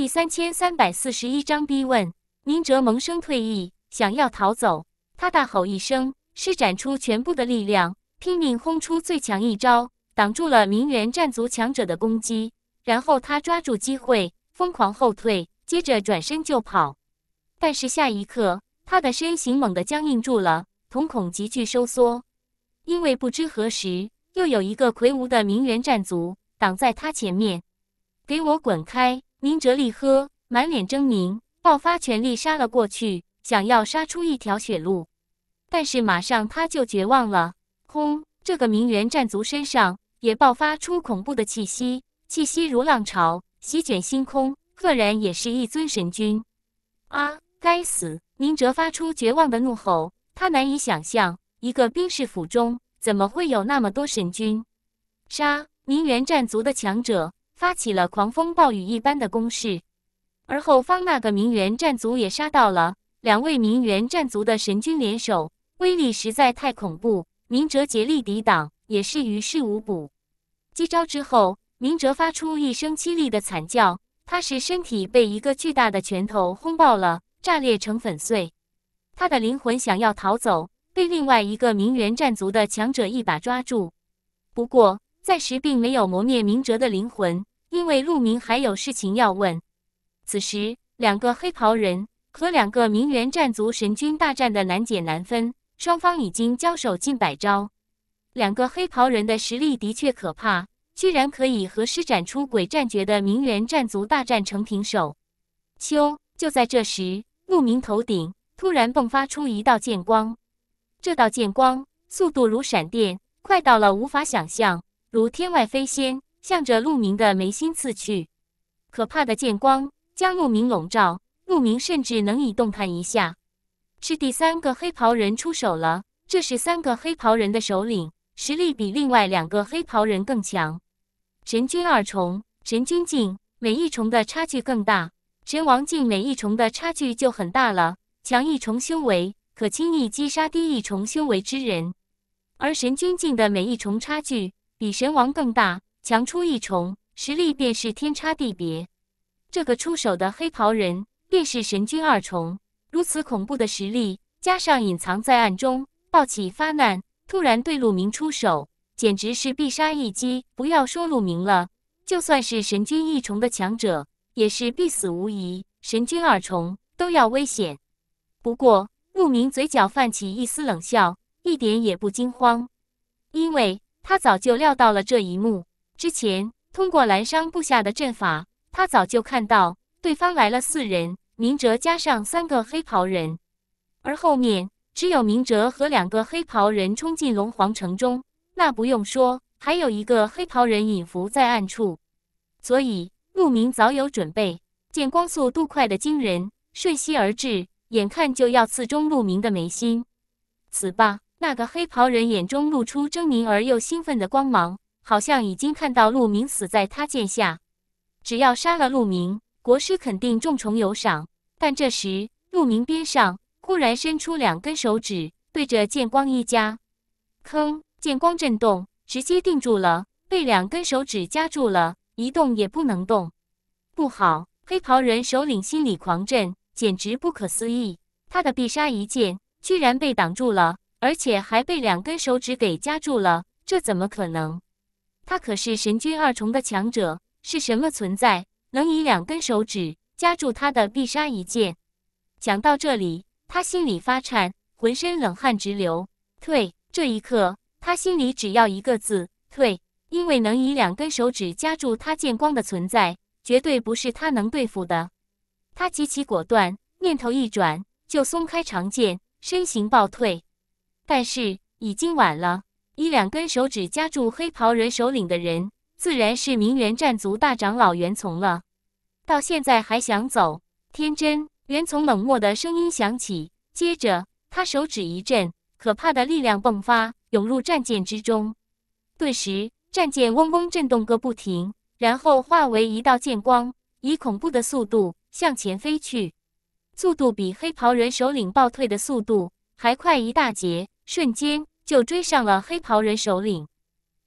第三千三百四十一章逼问。宁哲萌生退意，想要逃走。他大吼一声，施展出全部的力量，拼命轰出最强一招，挡住了明元战族强者的攻击。然后他抓住机会，疯狂后退，接着转身就跑。但是下一刻，他的身形猛地僵硬住了，瞳孔急剧收缩，因为不知何时，又有一个魁梧的名媛战族挡在他前面，“给我滚开！”宁哲立喝，满脸狰狞，爆发全力杀了过去，想要杀出一条血路。但是马上他就绝望了。轰！这个名媛战族身上也爆发出恐怖的气息，气息如浪潮席卷星空，赫然也是一尊神君！啊！该死！宁哲发出绝望的怒吼，他难以想象，一个兵士府中怎么会有那么多神君？杀！名媛战族的强者。发起了狂风暴雨一般的攻势，而后方那个名媛战族也杀到了。两位名媛战族的神君联手，威力实在太恐怖，明哲竭力抵挡也是于事无补。几招之后，明哲发出一声凄厉的惨叫，他是身体被一个巨大的拳头轰爆了，炸裂成粉碎。他的灵魂想要逃走，被另外一个名媛战族的强者一把抓住，不过暂时并没有磨灭明哲的灵魂。因为陆明还有事情要问。此时，两个黑袍人和两个名媛战族神君大战的难解难分，双方已经交手近百招。两个黑袍人的实力的确可怕，居然可以和施展出鬼战诀的名媛战族大战成平手。秋，就在这时，陆明头顶突然迸发出一道剑光，这道剑光速度如闪电，快到了无法想象，如天外飞仙。向着陆明的眉心刺去，可怕的剑光将陆明笼罩。陆明甚至能以动弹一下。是第三个黑袍人出手了。这是三个黑袍人的首领，实力比另外两个黑袍人更强。神君二重，神君境，每一重的差距更大。神王境，每一重的差距就很大了。强一重修为，可轻易击杀低一重修为之人。而神君境的每一重差距，比神王更大。强出一重，实力便是天差地别。这个出手的黑袍人便是神君二重，如此恐怖的实力，加上隐藏在暗中，暴起发难，突然对陆明出手，简直是必杀一击。不要说陆明了，就算是神君一重的强者，也是必死无疑。神君二重都要危险。不过，陆明嘴角泛起一丝冷笑，一点也不惊慌，因为他早就料到了这一幕。之前通过蓝商布下的阵法，他早就看到对方来了四人，明哲加上三个黑袍人，而后面只有明哲和两个黑袍人冲进龙皇城中，那不用说，还有一个黑袍人隐伏在暗处。所以陆明早有准备，见光速度快得惊人，瞬息而至，眼看就要刺中陆明的眉心。死吧！那个黑袍人眼中露出狰狞而又兴奋的光芒。好像已经看到陆明死在他剑下，只要杀了陆明，国师肯定重重有赏。但这时，陆明边上忽然伸出两根手指，对着剑光一夹，吭！剑光震动，直接定住了，被两根手指夹住了，一动也不能动。不好！黑袍人首领心里狂震，简直不可思议，他的必杀一剑居然被挡住了，而且还被两根手指给夹住了，这怎么可能？他可是神君二重的强者，是什么存在，能以两根手指夹住他的必杀一剑？讲到这里，他心里发颤，浑身冷汗直流。退！这一刻，他心里只要一个字：退。因为能以两根手指夹住他剑光的存在，绝对不是他能对付的。他极其果断，念头一转，就松开长剑，身形暴退。但是已经晚了。一两根手指夹住黑袍人首领的人，自然是名媛战族大长老袁从了。到现在还想走，天真！袁从冷漠的声音响起，接着他手指一震，可怕的力量迸发，涌入战舰之中。顿时，战舰嗡嗡震动个不停，然后化为一道剑光，以恐怖的速度向前飞去，速度比黑袍人首领暴退的速度还快一大截。瞬间。就追上了黑袍人首领，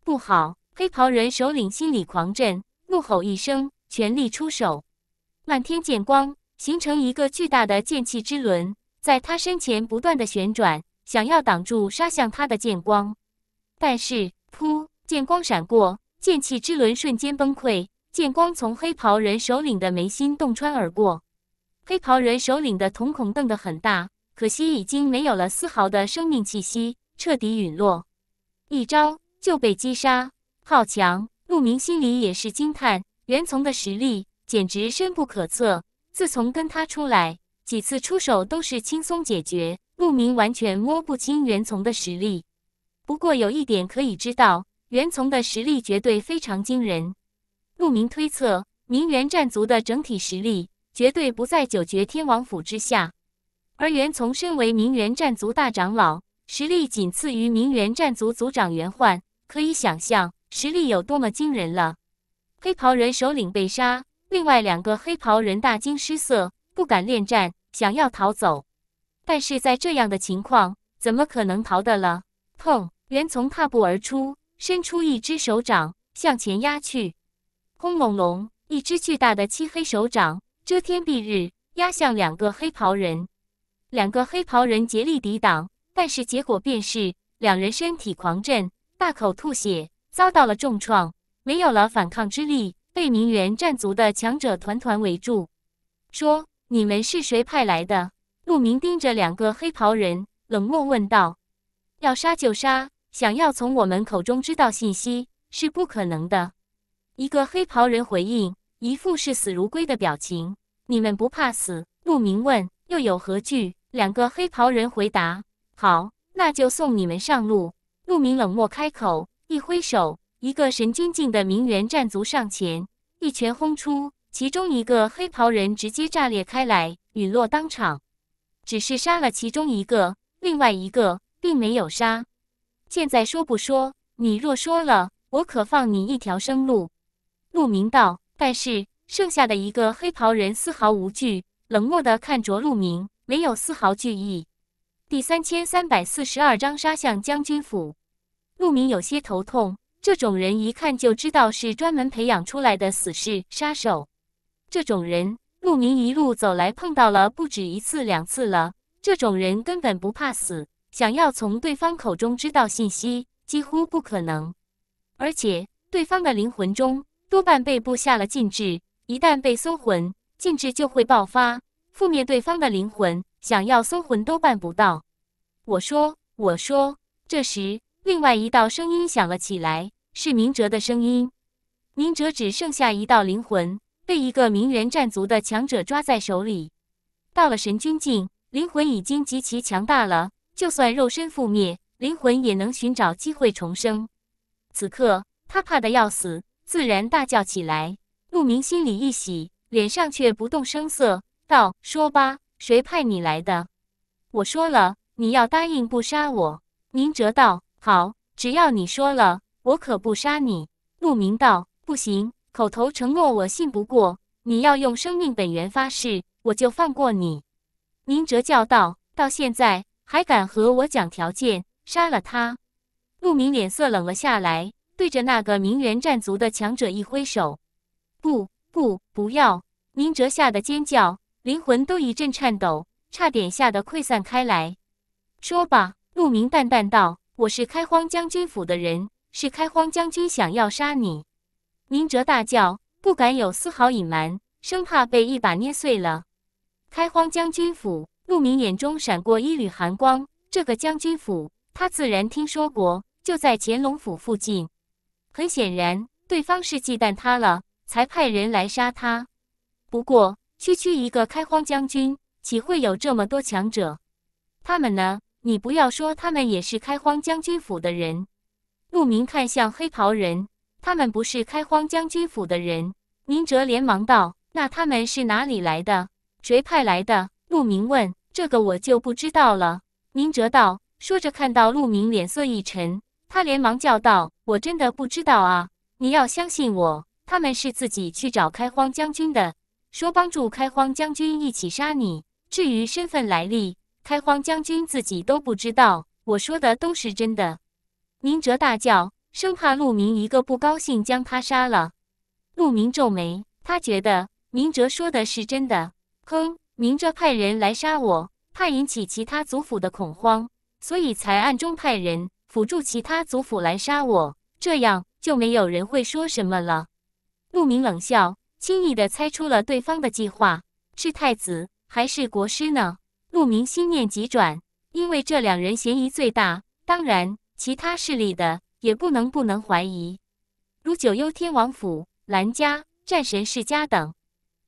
不好！黑袍人首领心里狂震，怒吼一声，全力出手，漫天剑光形成一个巨大的剑气之轮，在他身前不断的旋转，想要挡住杀向他的剑光。但是，噗！剑光闪过，剑气之轮瞬间崩溃，剑光从黑袍人首领的眉心洞穿而过。黑袍人首领的瞳孔瞪得很大，可惜已经没有了丝毫的生命气息。彻底陨落，一招就被击杀，好强！陆明心里也是惊叹，袁从的实力简直深不可测。自从跟他出来，几次出手都是轻松解决，陆明完全摸不清袁从的实力。不过有一点可以知道，袁从的实力绝对非常惊人。陆明推测，明元战族的整体实力绝对不在九绝天王府之下，而袁从身为明元战族大长老。实力仅次于明元战族族长袁焕，可以想象实力有多么惊人了。黑袍人首领被杀，另外两个黑袍人大惊失色，不敢恋战，想要逃走，但是在这样的情况，怎么可能逃得了？砰！袁从踏步而出，伸出一只手掌向前压去，轰隆隆，一只巨大的漆黑手掌遮天蔽日，压向两个黑袍人。两个黑袍人竭力抵挡。但是结果便是两人身体狂震，大口吐血，遭到了重创，没有了反抗之力，被名媛战族的强者团团围住。说：“你们是谁派来的？”陆明盯着两个黑袍人，冷漠问道：“要杀就杀，想要从我们口中知道信息是不可能的。”一个黑袍人回应，一副视死如归的表情：“你们不怕死？”陆明问：“又有何惧？”两个黑袍人回答。好，那就送你们上路。陆明冷漠开口，一挥手，一个神君境的名媛站足上前，一拳轰出，其中一个黑袍人直接炸裂开来，陨落当场。只是杀了其中一个，另外一个并没有杀。现在说不说？你若说了，我可放你一条生路。陆明道。但是剩下的一个黑袍人，丝毫无惧，冷漠的看着陆明，没有丝毫惧意。第三千三百四十二章杀向将军府。陆明有些头痛，这种人一看就知道是专门培养出来的死士杀手。这种人，陆明一路走来碰到了不止一次两次了。这种人根本不怕死，想要从对方口中知道信息几乎不可能。而且，对方的灵魂中多半被布下了禁制，一旦被搜魂，禁制就会爆发，覆灭对方的灵魂。想要搜魂都办不到，我说，我说。这时，另外一道声音响了起来，是明哲的声音。明哲只剩下一道灵魂，被一个名人战族的强者抓在手里。到了神君境，灵魂已经极其强大了，就算肉身覆灭，灵魂也能寻找机会重生。此刻他怕得要死，自然大叫起来。陆明心里一喜，脸上却不动声色，道：“说吧。”谁派你来的？我说了，你要答应不杀我。明哲道：“好，只要你说了，我可不杀你。”陆明道：“不行，口头承诺我信不过，你要用生命本源发誓，我就放过你。”明哲叫道：“到现在还敢和我讲条件？杀了他！”陆明脸色冷了下来，对着那个名媛战族的强者一挥手：“不不，不要！”明哲吓得尖叫。灵魂都一阵颤抖，差点吓得溃散开来。说吧，陆明淡淡道：“我是开荒将军府的人，是开荒将军想要杀你。”明哲大叫，不敢有丝毫隐瞒，生怕被一把捏碎了。开荒将军府，陆明眼中闪过一缕寒光。这个将军府，他自然听说过，就在乾隆府附近。很显然，对方是忌惮他了，才派人来杀他。不过。区区一个开荒将军，岂会有这么多强者？他们呢？你不要说，他们也是开荒将军府的人。陆明看向黑袍人，他们不是开荒将军府的人。宁哲连忙道：“那他们是哪里来的？谁派来的？”陆明问：“这个我就不知道了。”宁哲道，说着看到陆明脸色一沉，他连忙叫道：“我真的不知道啊！你要相信我，他们是自己去找开荒将军的。”说帮助开荒将军一起杀你。至于身份来历，开荒将军自己都不知道。我说的都是真的。明哲大叫，生怕陆明一个不高兴将他杀了。陆明皱眉，他觉得明哲说的是真的。哼，明哲派人来杀我，怕引起其他族府的恐慌，所以才暗中派人辅助其他族府来杀我，这样就没有人会说什么了。陆明冷笑。轻易地猜出了对方的计划是太子还是国师呢？陆明心念急转，因为这两人嫌疑最大。当然，其他势力的也不能不能怀疑，如九幽天王府、兰家、战神世家等。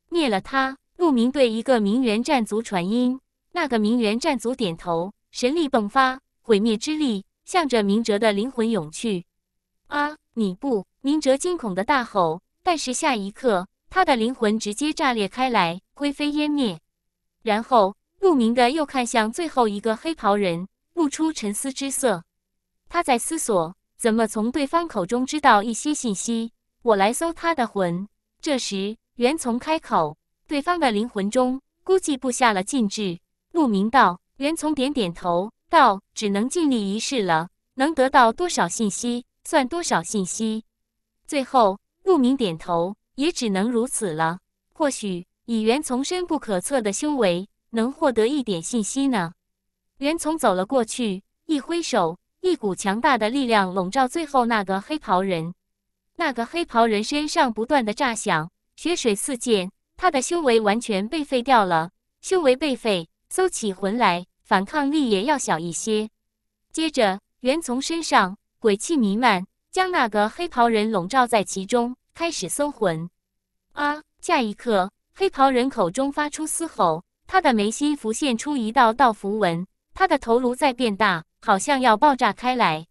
灭了他，陆明对一个名媛战族传音。那个名媛战族点头，神力迸发，毁灭之力向着明哲的灵魂涌去。啊！你不，明哲惊恐的大吼，但是下一刻。他的灵魂直接炸裂开来，灰飞烟灭。然后陆明的又看向最后一个黑袍人，露出沉思之色。他在思索怎么从对方口中知道一些信息。我来搜他的魂。这时袁从开口：“对方的灵魂中估计布下了禁制。”陆明道：“袁从点点头，道：‘只能尽力一试了。能得到多少信息，算多少信息。’”最后陆明点头。也只能如此了。或许以袁从深不可测的修为，能获得一点信息呢？袁从走了过去，一挥手，一股强大的力量笼罩最后那个黑袍人。那个黑袍人身上不断的炸响，血水四溅，他的修为完全被废掉了。修为被废，搜起魂来，反抗力也要小一些。接着，袁从身上鬼气弥漫，将那个黑袍人笼罩在其中。开始搜魂！啊！下一刻，黑袍人口中发出嘶吼，他的眉心浮现出一道道符文，他的头颅在变大，好像要爆炸开来。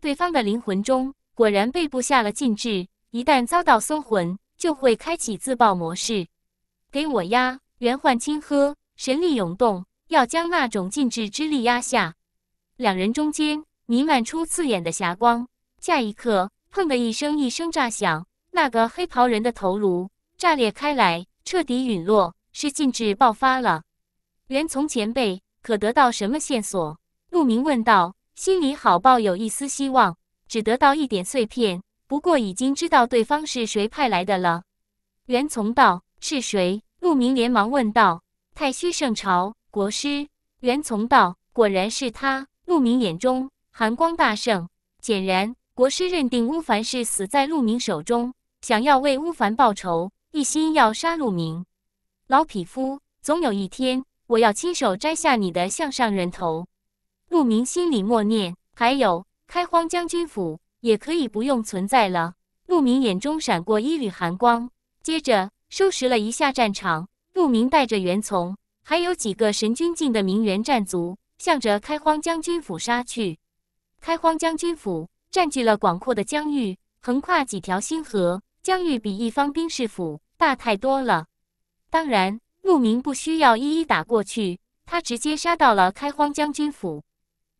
对方的灵魂中果然背部下了禁制，一旦遭到搜魂，就会开启自爆模式。给我压！袁焕清喝，神力涌动，要将那种禁制之力压下。两人中间弥漫出刺眼的霞光，下一刻，砰的一声一声炸响。那个黑袍人的头颅炸裂开来，彻底陨落，是禁制爆发了。袁从前辈可得到什么线索？陆明问道，心里好抱有一丝希望。只得到一点碎片，不过已经知道对方是谁派来的了。袁从道是谁？陆明连忙问道。太虚圣朝国师。袁从道，果然是他。陆明眼中寒光大盛，显然国师认定乌凡是死在陆明手中。想要为乌凡报仇，一心要杀陆明，老匹夫！总有一天，我要亲手摘下你的项上人头。陆明心里默念。还有，开荒将军府也可以不用存在了。陆明眼中闪过一缕寒光，接着收拾了一下战场。陆明带着袁从，还有几个神君境的名媛战卒，向着开荒将军府杀去。开荒将军府占据了广阔的疆域，横跨几条星河。疆域比一方兵士府大太多了，当然陆明不需要一一打过去，他直接杀到了开荒将军府。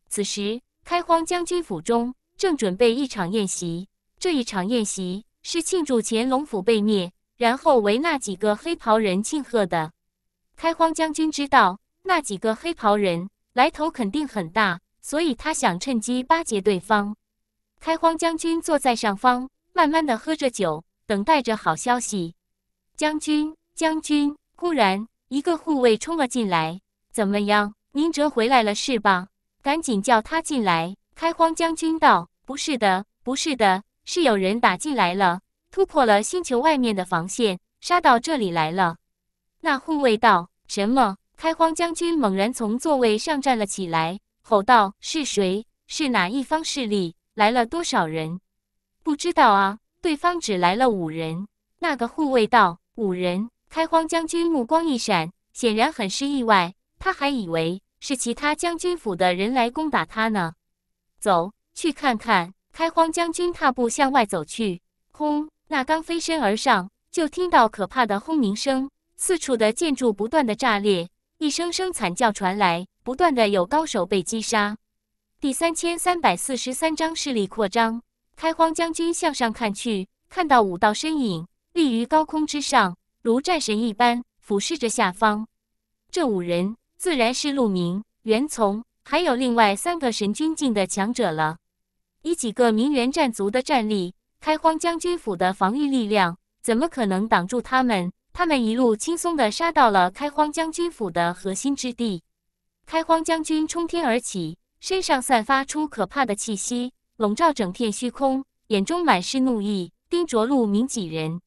此时开荒将军府中正准备一场宴席，这一场宴席是庆祝乾隆府被灭，然后为那几个黑袍人庆贺的。开荒将军知道那几个黑袍人来头肯定很大，所以他想趁机巴结对方。开荒将军坐在上方，慢慢的喝着酒。等待着好消息，将军，将军！忽然，一个护卫冲了进来。怎么样，宁哲回来了是吧？赶紧叫他进来。开荒将军道：“不是的，不是的，是有人打进来了，突破了星球外面的防线，杀到这里来了。”那护卫道：“什么？”开荒将军猛然从座位上站了起来，吼道：“是谁？是哪一方势力？来了多少人？不知道啊。”对方只来了五人。那个护卫道：“五人。”开荒将军目光一闪，显然很是意外。他还以为是其他将军府的人来攻打他呢。走去看看。开荒将军踏步向外走去。轰！那刚飞身而上，就听到可怕的轰鸣声，四处的建筑不断的炸裂，一声声惨叫传来，不断的有高手被击杀。第三千三百四十三章势力扩张。开荒将军向上看去，看到五道身影立于高空之上，如战神一般俯视着下方。这五人自然是陆明、袁从，还有另外三个神君境的强者了。以几个名媛战族的战力，开荒将军府的防御力量，怎么可能挡住他们？他们一路轻松地杀到了开荒将军府的核心之地。开荒将军冲天而起，身上散发出可怕的气息。笼罩整片虚空，眼中满是怒意，盯着陆明几人：“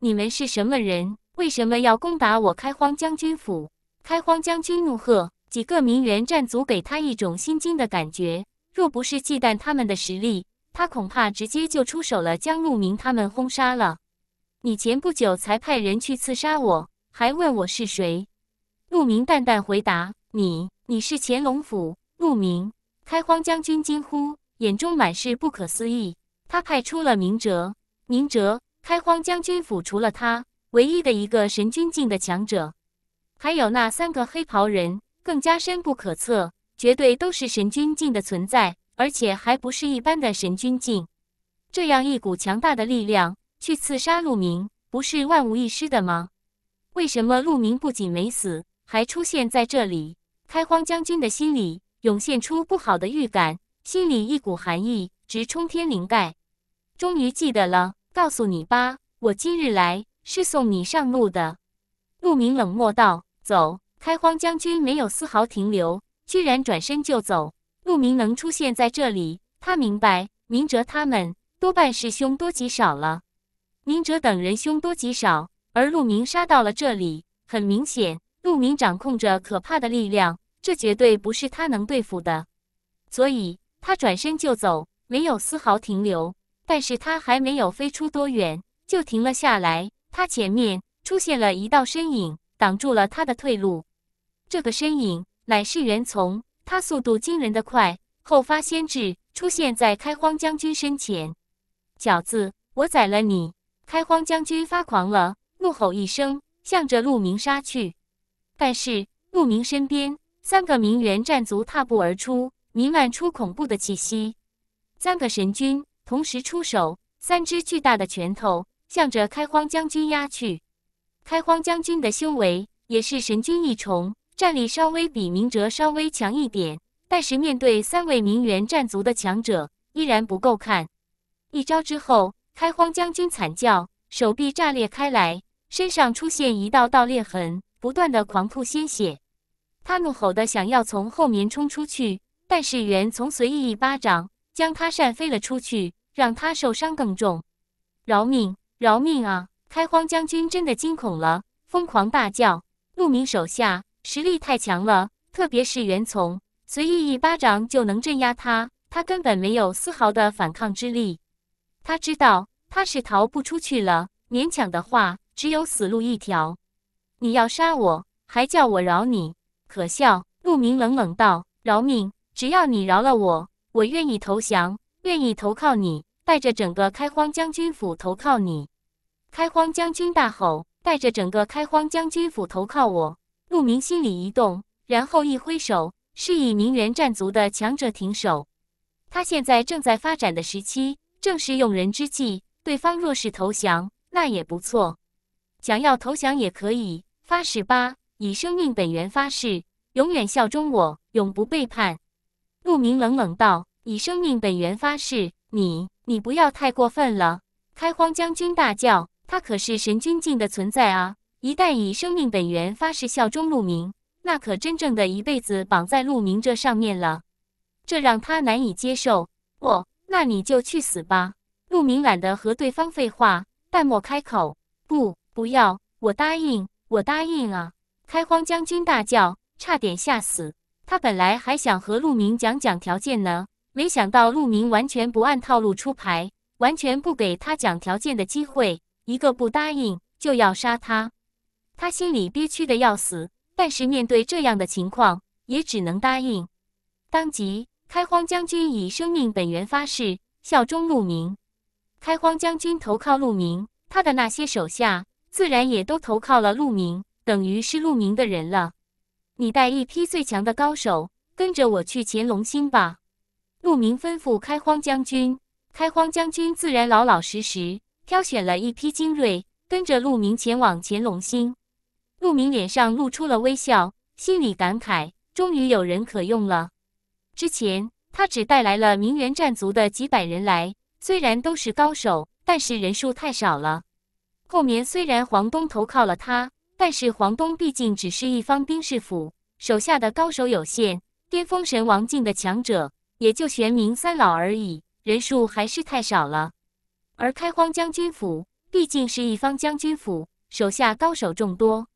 你们是什么人？为什么要攻打我开荒将军府？”开荒将军怒喝：“几个名媛站足，给他一种心惊的感觉。若不是忌惮他们的实力，他恐怕直接就出手了，将陆明他们轰杀了。”“你前不久才派人去刺杀我，还问我是谁？”陆明淡淡回答：“你，你是乾隆府陆明。”开荒将军惊呼。眼中满是不可思议。他派出了明哲，明哲，开荒将军府除了他，唯一的一个神君境的强者，还有那三个黑袍人，更加深不可测，绝对都是神君境的存在，而且还不是一般的神君境。这样一股强大的力量去刺杀陆明，不是万无一失的吗？为什么陆明不仅没死，还出现在这里？开荒将军的心里涌现出不好的预感。心里一股寒意直冲天灵盖，终于记得了。告诉你吧，我今日来是送你上路的。陆明冷漠道：“走！”开荒将军没有丝毫停留，居然转身就走。陆明能出现在这里，他明白明哲他们多半是凶多吉少了。明哲等人凶多吉少，而陆明杀到了这里，很明显，陆明掌控着可怕的力量，这绝对不是他能对付的，所以。他转身就走，没有丝毫停留。但是他还没有飞出多远，就停了下来。他前面出现了一道身影，挡住了他的退路。这个身影乃是袁从，他速度惊人的快，后发先至，出现在开荒将军身前。饺子，我宰了你！开荒将军发狂了，怒吼一声，向着陆明杀去。但是陆明身边三个名媛站足踏步而出。弥漫出恐怖的气息，三个神君同时出手，三只巨大的拳头向着开荒将军压去。开荒将军的修为也是神君一重，战力稍微比明哲稍微强一点，但是面对三位名媛战族的强者，依然不够看。一招之后，开荒将军惨叫，手臂炸裂开来，身上出现一道道裂痕，不断的狂吐鲜血。他怒吼的想要从后面冲出去。但是袁从随意一巴掌，将他扇飞了出去，让他受伤更重。饶命，饶命啊！开荒将军真的惊恐了，疯狂大叫。陆明手下实力太强了，特别是袁从，随意一巴掌就能镇压他，他根本没有丝毫的反抗之力。他知道他是逃不出去了，勉强的话只有死路一条。你要杀我，还叫我饶你？可笑！陆明冷冷道：“饶命。”只要你饶了我，我愿意投降，愿意投靠你，带着整个开荒将军府投靠你。开荒将军大吼：“带着整个开荒将军府投靠我！”陆明心里一动，然后一挥手，示意鸣媛战族的强者停手。他现在正在发展的时期，正是用人之际。对方若是投降，那也不错。想要投降也可以发誓，吧，以生命本源发誓，永远效忠我，永不背叛。陆明冷冷道：“以生命本源发誓，你你不要太过分了！”开荒将军大叫：“他可是神君境的存在啊！一旦以生命本源发誓效忠陆明，那可真正的一辈子绑在陆明这上面了。”这让他难以接受。哦，那你就去死吧！陆明懒得和对方废话，淡漠开口：“不，不要！我答应，我答应啊！”开荒将军大叫，差点吓死。他本来还想和陆明讲讲条件呢，没想到陆明完全不按套路出牌，完全不给他讲条件的机会，一个不答应就要杀他。他心里憋屈的要死，但是面对这样的情况，也只能答应。当即，开荒将军以生命本源发誓效忠陆明。开荒将军投靠陆明，他的那些手下自然也都投靠了陆明，等于是陆明的人了。你带一批最强的高手跟着我去潜龙星吧。陆明吩咐开荒将军，开荒将军自然老老实实挑选了一批精锐，跟着陆明前往乾龙星。陆明脸上露出了微笑，心里感慨：终于有人可用了。之前他只带来了明元战族的几百人来，虽然都是高手，但是人数太少了。后面虽然黄东投靠了他。但是黄东毕竟只是一方兵士府，手下的高手有限，巅峰神王境的强者也就玄冥三老而已，人数还是太少了。而开荒将军府毕竟是一方将军府，手下高手众多，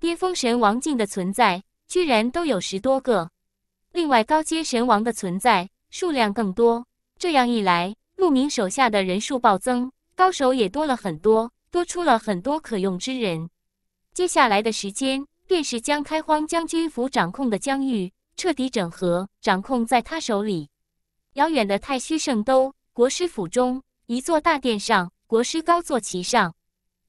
巅峰神王境的存在居然都有十多个，另外高阶神王的存在数量更多。这样一来，陆明手下的人数暴增，高手也多了很多，多出了很多可用之人。接下来的时间，便是将开荒将军府掌控的疆域彻底整合，掌控在他手里。遥远的太虚圣都国师府中，一座大殿上，国师高坐其上。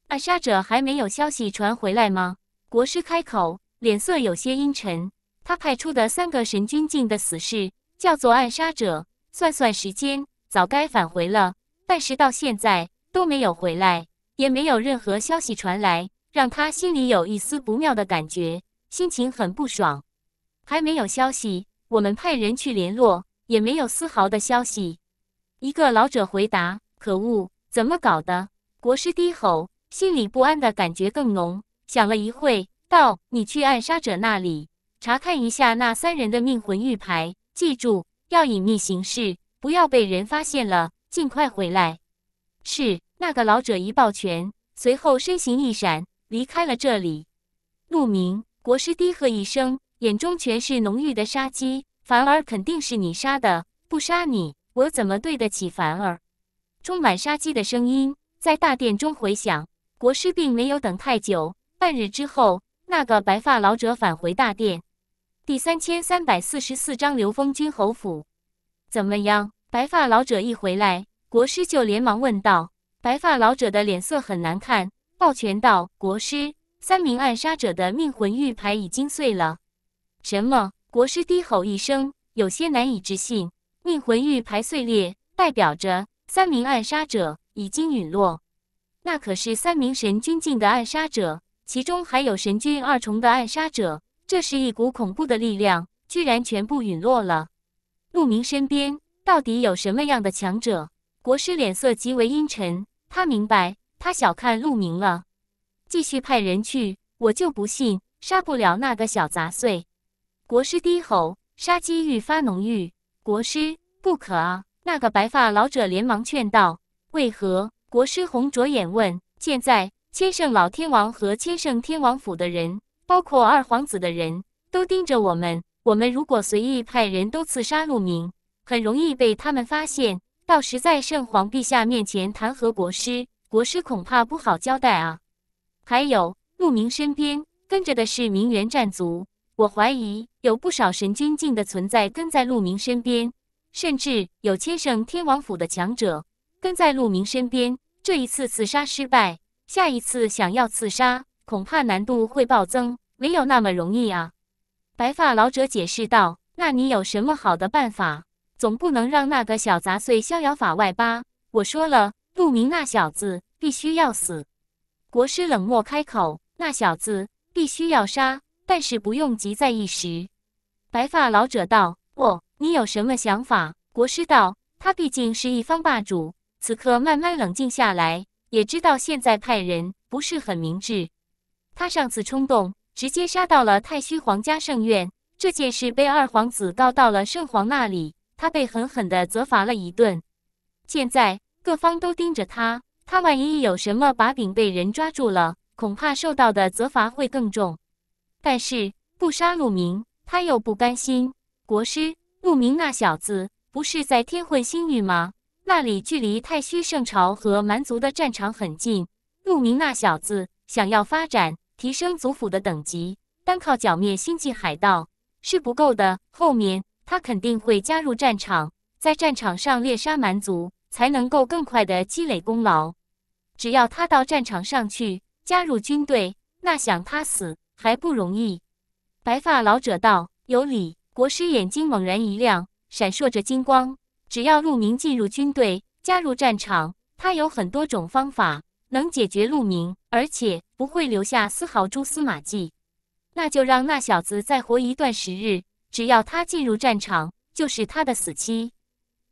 暗杀者还没有消息传回来吗？国师开口，脸色有些阴沉。他派出的三个神君境的死士，叫做暗杀者。算算时间，早该返回了，但是到现在都没有回来，也没有任何消息传来。让他心里有一丝不妙的感觉，心情很不爽。还没有消息，我们派人去联络，也没有丝毫的消息。一个老者回答：“可恶，怎么搞的？”国师低吼，心里不安的感觉更浓。想了一会，道：“你去暗杀者那里查看一下那三人的命魂玉牌，记住要隐秘行事，不要被人发现了，尽快回来。”是那个老者一抱拳，随后身形一闪。离开了这里，陆明国师低喝一声，眼中全是浓郁的杀机。凡儿肯定是你杀的，不杀你，我怎么对得起凡儿？充满杀机的声音在大殿中回响。国师并没有等太久，半日之后，那个白发老者返回大殿。第三千三百四十四章刘风君侯府。怎么样？白发老者一回来，国师就连忙问道。白发老者的脸色很难看。抱拳道：“国师，三名暗杀者的命魂玉牌已经碎了。”“什么？”国师低吼一声，有些难以置信。命魂玉牌碎裂，代表着三名暗杀者已经陨落。那可是三名神君境的暗杀者，其中还有神君二重的暗杀者。这是一股恐怖的力量，居然全部陨落了。陆明身边到底有什么样的强者？国师脸色极为阴沉，他明白。他小看陆明了，继续派人去，我就不信杀不了那个小杂碎。国师低吼，杀机愈发浓郁。国师不可啊！那个白发老者连忙劝道：“为何？”国师红着眼问：“现在，千圣老天王和千圣天王府的人，包括二皇子的人，都盯着我们。我们如果随意派人都刺杀陆明，很容易被他们发现，到时在圣皇陛下面前，弹劾国师？”国师恐怕不好交代啊！还有陆明身边跟着的是名媛战族，我怀疑有不少神君境的存在跟在陆明身边，甚至有千圣天王府的强者跟在陆明身边。这一次刺杀失败，下一次想要刺杀，恐怕难度会暴增，没有那么容易啊！白发老者解释道：“那你有什么好的办法？总不能让那个小杂碎逍遥法外吧？我说了，陆明那小子……”必须要死！国师冷漠开口：“那小子必须要杀，但是不用急在一时。”白发老者道：“哦，你有什么想法？”国师道：“他毕竟是一方霸主，此刻慢慢冷静下来，也知道现在派人不是很明智。他上次冲动，直接杀到了太虚皇家圣院，这件事被二皇子告到了圣皇那里，他被狠狠的责罚了一顿。现在各方都盯着他。”他万一有什么把柄被人抓住了，恐怕受到的责罚会更重。但是不杀陆明，他又不甘心。国师，陆明那小子不是在天混星域吗？那里距离太虚圣朝和蛮族的战场很近。陆明那小子想要发展、提升族府的等级，单靠剿灭星际海盗是不够的。后面他肯定会加入战场，在战场上猎杀蛮族。才能够更快的积累功劳。只要他到战场上去加入军队，那想他死还不容易。白发老者道：“有理。”国师眼睛猛然一亮，闪烁着金光。只要陆明进入军队，加入战场，他有很多种方法能解决陆明，而且不会留下丝毫蛛丝马迹。那就让那小子再活一段时日。只要他进入战场，就是他的死期。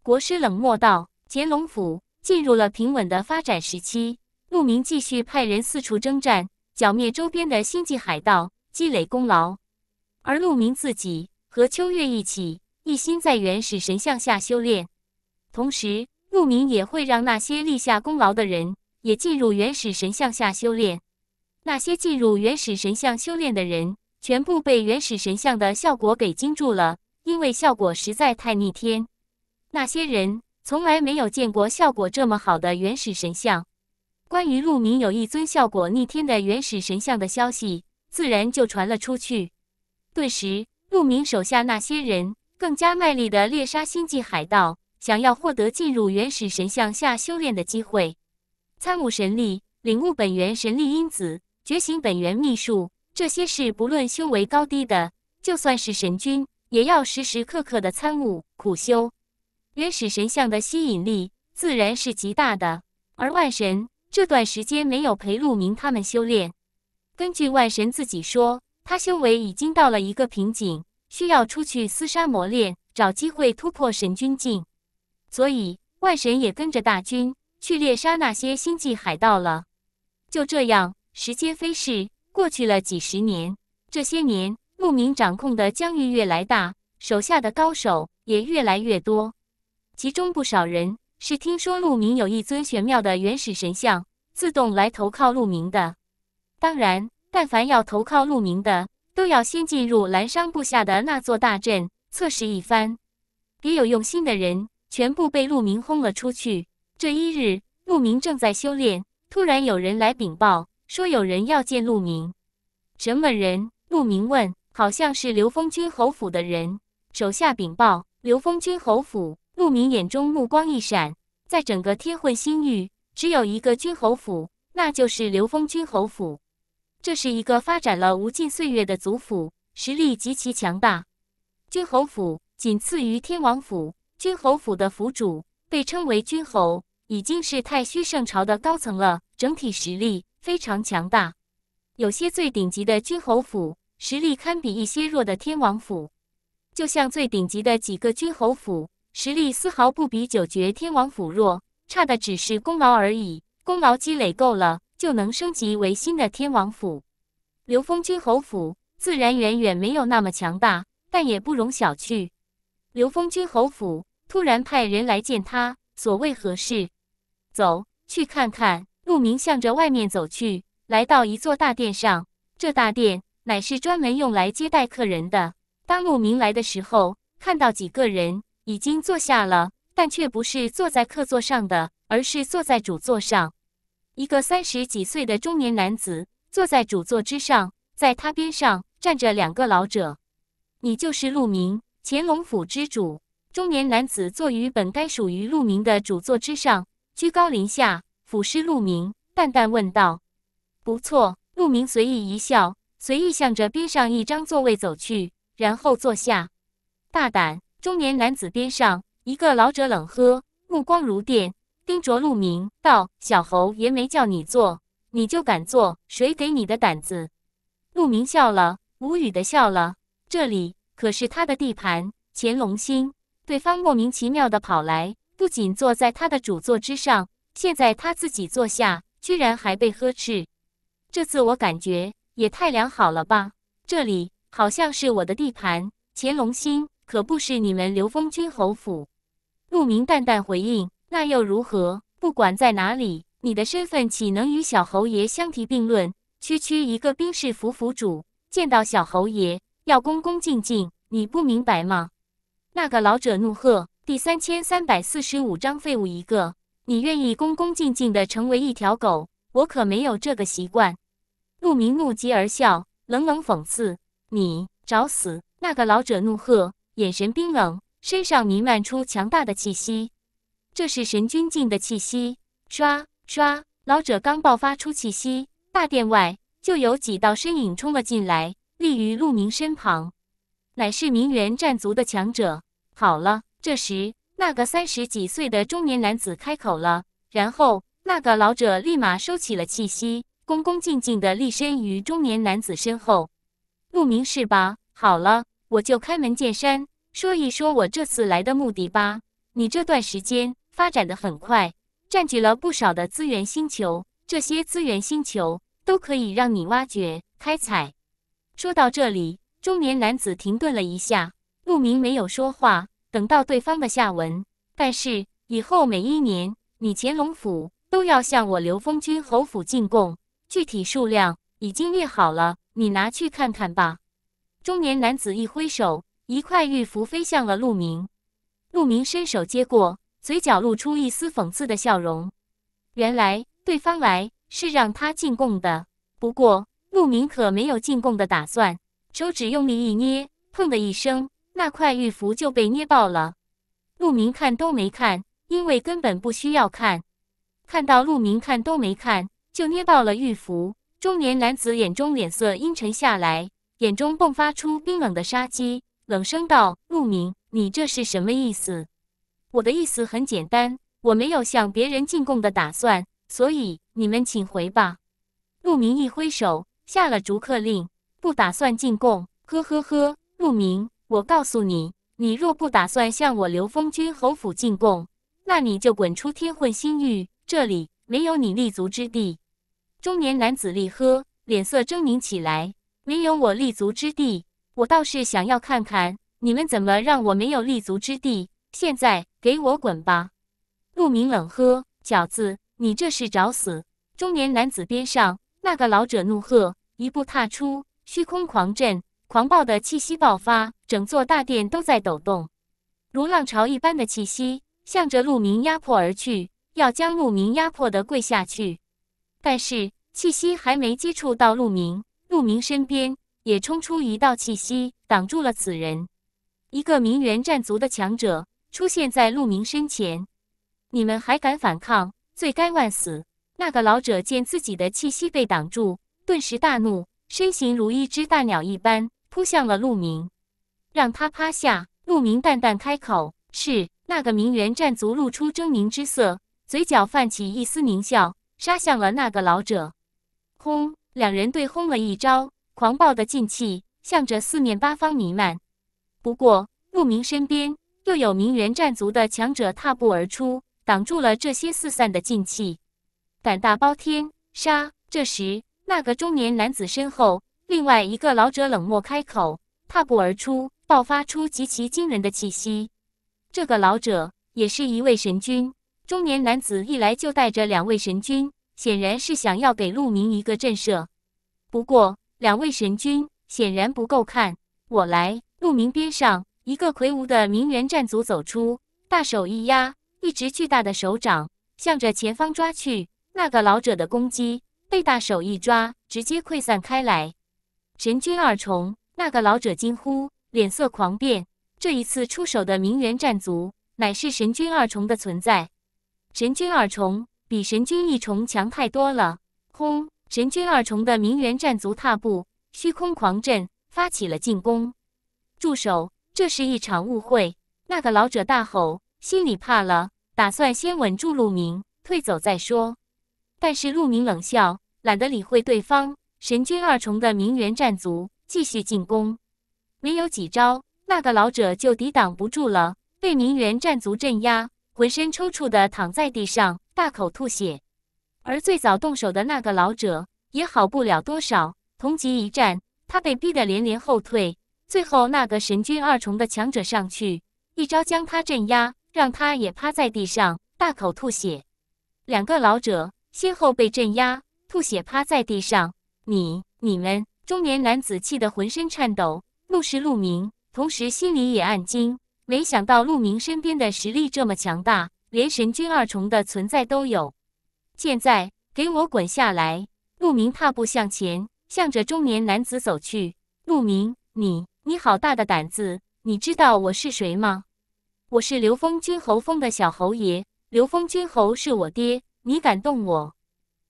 国师冷漠道。乾隆府进入了平稳的发展时期，陆明继续派人四处征战，剿灭周边的星际海盗，积累功劳。而陆明自己和秋月一起，一心在原始神像下修炼。同时，陆明也会让那些立下功劳的人也进入原始神像下修炼。那些进入原始神像修炼的人，全部被原始神像的效果给惊住了，因为效果实在太逆天。那些人。从来没有见过效果这么好的原始神像。关于陆明有一尊效果逆天的原始神像的消息，自然就传了出去。顿时，陆明手下那些人更加卖力地猎杀星际海盗，想要获得进入原始神像下修炼的机会，参悟神力，领悟本源神力因子，觉醒本源秘术。这些事不论修为高低的，就算是神君，也要时时刻刻的参悟苦修。原始神像的吸引力自然是极大的，而万神这段时间没有陪陆明他们修炼。根据万神自己说，他修为已经到了一个瓶颈，需要出去厮杀磨练，找机会突破神君境。所以万神也跟着大军去猎杀那些星际海盗了。就这样，时间飞逝，过去了几十年。这些年，陆明掌控的疆域越来越大，手下的高手也越来越多。其中不少人是听说鹿鸣有一尊玄妙的原始神像，自动来投靠鹿鸣的。当然，但凡要投靠鹿鸣的，都要先进入蓝商布下的那座大阵测试一番。别有用心的人全部被鹿鸣轰了出去。这一日，鹿鸣正在修炼，突然有人来禀报，说有人要见鹿鸣。什么人？鹿鸣问。好像是刘封君侯府的人。手下禀报，刘封君侯府。陆明眼中目光一闪，在整个天混星域，只有一个君侯府，那就是刘风君侯府。这是一个发展了无尽岁月的族府，实力极其强大。君侯府仅次于天王府，君侯府的府主被称为君侯，已经是太虚圣朝的高层了，整体实力非常强大。有些最顶级的君侯府实力堪比一些弱的天王府，就像最顶级的几个君侯府。实力丝毫不比九绝天王府弱，差的只是功劳而已。功劳积累够了，就能升级为新的天王府。刘峰君侯府自然远远没有那么强大，但也不容小觑。刘峰君侯府突然派人来见他，所谓何事？走去看看。陆明向着外面走去，来到一座大殿上。这大殿乃是专门用来接待客人的。当陆明来的时候，看到几个人。已经坐下了，但却不是坐在客座上的，而是坐在主座上。一个三十几岁的中年男子坐在主座之上，在他边上站着两个老者。你就是陆明，乾隆府之主。中年男子坐于本该属于陆明的主座之上，居高临下俯视陆明，淡淡问道：“不错。”陆明随意一笑，随意向着边上一张座位走去，然后坐下。大胆。中年男子边上，一个老者冷喝，目光如电，盯着陆明道：“小侯爷没叫你坐，你就敢坐？谁给你的胆子？”陆明笑了，无语的笑了。这里可是他的地盘，乾隆星。对方莫名其妙的跑来，不仅坐在他的主座之上，现在他自己坐下，居然还被呵斥。这次我感觉也太良好了吧？这里好像是我的地盘，乾隆星。可不是你们刘封君侯府，陆明淡淡回应。那又如何？不管在哪里，你的身份岂能与小侯爷相提并论？区区一个兵士府府主，见到小侯爷要恭恭敬敬，你不明白吗？那个老者怒喝。第三千三百四十五章，废物一个！你愿意恭恭敬敬的成为一条狗？我可没有这个习惯。陆明怒极而笑，冷冷讽刺：“你找死！”那个老者怒喝。眼神冰冷，身上弥漫出强大的气息，这是神君境的气息。唰唰，老者刚爆发出气息，大殿外就有几道身影冲了进来，立于陆明身旁，乃是名媛战族的强者。好了，这时那个三十几岁的中年男子开口了，然后那个老者立马收起了气息，恭恭敬敬地立身于中年男子身后。陆明是吧？好了。我就开门见山说一说，我这次来的目的吧。你这段时间发展的很快，占据了不少的资源星球，这些资源星球都可以让你挖掘开采。说到这里，中年男子停顿了一下，陆明没有说话，等到对方的下文。但是以后每一年，你乾隆府都要向我刘封军侯府进贡，具体数量已经列好了，你拿去看看吧。中年男子一挥手，一块玉符飞向了陆明。陆明伸手接过，嘴角露出一丝讽刺的笑容。原来对方来是让他进贡的，不过陆明可没有进贡的打算。手指用力一捏，砰的一声，那块玉符就被捏爆了。陆明看都没看，因为根本不需要看。看到陆明看都没看就捏爆了玉符，中年男子眼中脸色阴沉下来。眼中迸发出冰冷的杀机，冷声道：“陆明，你这是什么意思？我的意思很简单，我没有向别人进贡的打算，所以你们请回吧。”陆明一挥手，下了逐客令，不打算进贡。呵呵呵，陆明，我告诉你，你若不打算向我刘封君侯府进贡，那你就滚出天混新域，这里没有你立足之地。”中年男子厉喝，脸色狰狞起来。没有我立足之地，我倒是想要看看你们怎么让我没有立足之地。现在给我滚吧！陆明冷喝：“饺子，你这是找死！”中年男子边上那个老者怒喝，一步踏出，虚空狂震，狂暴的气息爆发，整座大殿都在抖动，如浪潮一般的气息向着陆明压迫而去，要将陆明压迫的跪下去。但是气息还没接触到陆明。陆明身边也冲出一道气息，挡住了此人。一个名媛战族的强者出现在陆明身前：“你们还敢反抗，罪该万死！”那个老者见自己的气息被挡住，顿时大怒，身形如一只大鸟一般扑向了陆明，让他趴下。陆明淡淡开口：“是。”那个名媛战族露出狰狞之色，嘴角泛起一丝狞笑，杀向了那个老者。轰！两人对轰了一招，狂暴的劲气向着四面八方弥漫。不过，陆明身边又有名媛战族的强者踏步而出，挡住了这些四散的劲气。胆大包天，杀！这时，那个中年男子身后，另外一个老者冷漠开口，踏步而出，爆发出极其惊人的气息。这个老者也是一位神君。中年男子一来就带着两位神君。显然是想要给陆明一个震慑。不过，两位神君显然不够看，我来！陆明边上，一个魁梧的名媛战族走出，大手一压，一只巨大的手掌向着前方抓去。那个老者的攻击被大手一抓，直接溃散开来。神君二重，那个老者惊呼，脸色狂变。这一次出手的名媛战族，乃是神君二重的存在。神君二重。比神君一重强太多了！轰！神君二重的明元战族踏步虚空狂震，发起了进攻。住手！这是一场误会！那个老者大吼，心里怕了，打算先稳住陆明，退走再说。但是陆明冷笑，懒得理会对方。神君二重的明元战族继续进攻，没有几招，那个老者就抵挡不住了，被明元战族镇压。浑身抽搐的躺在地上，大口吐血。而最早动手的那个老者也好不了多少，同级一战，他被逼得连连后退。最后，那个神君二重的强者上去一招将他镇压，让他也趴在地上大口吐血。两个老者先后被镇压，吐血趴在地上。你、你们，中年男子气得浑身颤抖，怒视陆明，同时心里也暗惊。没想到陆明身边的实力这么强大，连神君二重的存在都有。现在给我滚下来！陆明踏步向前，向着中年男子走去。陆明，你你好大的胆子！你知道我是谁吗？我是刘峰君侯风的小侯爷，刘峰君侯是我爹。你敢动我？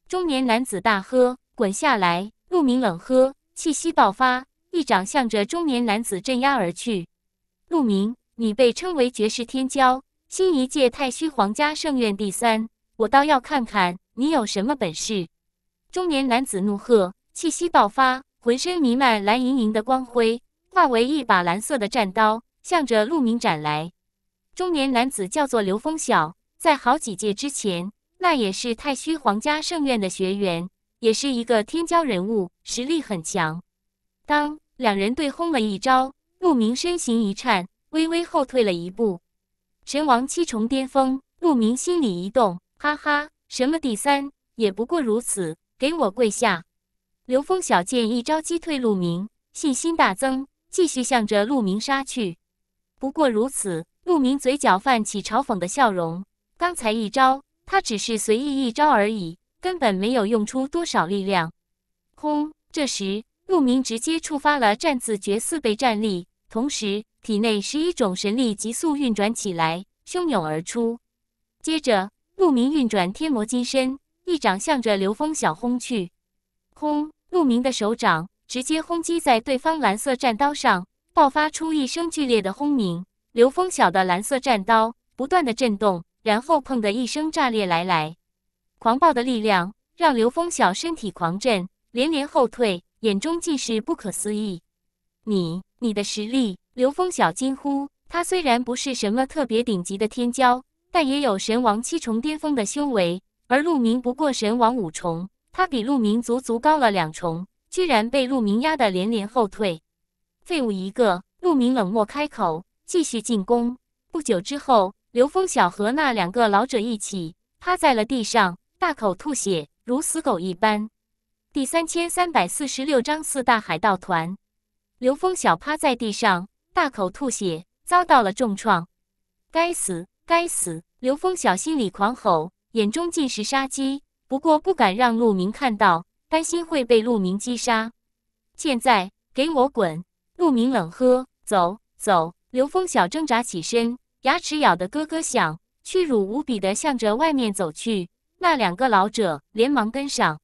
中年男子大喝：“滚下来！”陆明冷喝，气息爆发，一掌向着中年男子镇压而去。陆明。你被称为绝世天骄，新一届太虚皇家圣院第三，我倒要看看你有什么本事！中年男子怒喝，气息爆发，浑身弥漫蓝莹莹的光辉，化为一把蓝色的战刀，向着陆明斩来。中年男子叫做刘峰晓，在好几届之前，那也是太虚皇家圣院的学员，也是一个天骄人物，实力很强。当两人对轰了一招，陆明身形一颤。微微后退了一步，神王七重巅峰，陆明心里一动，哈哈，什么第三也不过如此，给我跪下！刘峰小剑一招击退陆明，信心大增，继续向着陆明杀去。不过如此，陆明嘴角泛起嘲讽的笑容。刚才一招，他只是随意一招而已，根本没有用出多少力量。轰！这时，陆明直接触发了战字诀四倍战力，同时。体内十一种神力急速运转起来，汹涌而出。接着，陆明运转天魔金身，一掌向着刘峰晓轰去。轰！陆明的手掌直接轰击在对方蓝色战刀上，爆发出一声剧烈的轰鸣。刘峰晓的蓝色战刀不断的震动，然后砰的一声炸裂来来。狂暴的力量让刘峰晓身体狂震，连连后退，眼中尽是不可思议。你，你的实力！刘峰晓惊呼：“他虽然不是什么特别顶级的天骄，但也有神王七重巅峰的修为。而陆明不过神王五重，他比陆明足足高了两重，居然被陆明压得连连后退。废物一个！”陆明冷漠开口，继续进攻。不久之后，刘峰晓和那两个老者一起趴在了地上，大口吐血，如死狗一般。第三千三百四十六章四大海盗团。刘峰晓趴在地上。大口吐血，遭到了重创。该死，该死！刘峰晓心里狂吼，眼中尽是杀机，不过不敢让陆明看到，担心会被陆明击杀。现在给我滚！陆明冷喝。走，走！刘峰晓挣扎起身，牙齿咬得咯咯响，屈辱无比的向着外面走去。那两个老者连忙跟上，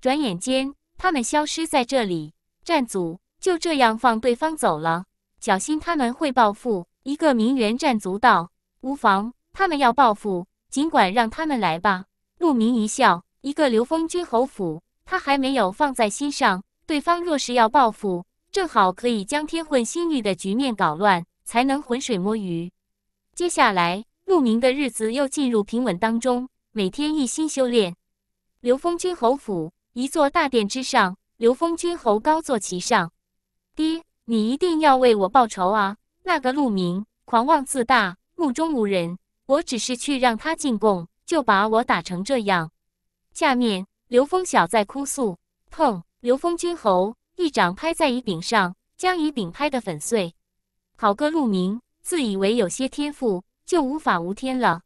转眼间他们消失在这里。战组就这样放对方走了。小心，他们会报复。一个名媛站足道，无妨。他们要报复，尽管让他们来吧。陆明一笑，一个刘封君侯府，他还没有放在心上。对方若是要报复，正好可以将天混星域的局面搞乱，才能浑水摸鱼。接下来，陆明的日子又进入平稳当中，每天一心修炼。刘封君侯府一座大殿之上，刘封君侯高坐其上，爹。你一定要为我报仇啊！那个陆明狂妄自大，目中无人。我只是去让他进贡，就把我打成这样。下面，刘峰小在哭诉。砰！刘峰君侯一掌拍在乙柄上，将乙柄拍得粉碎。好个陆明，自以为有些天赋，就无法无天了。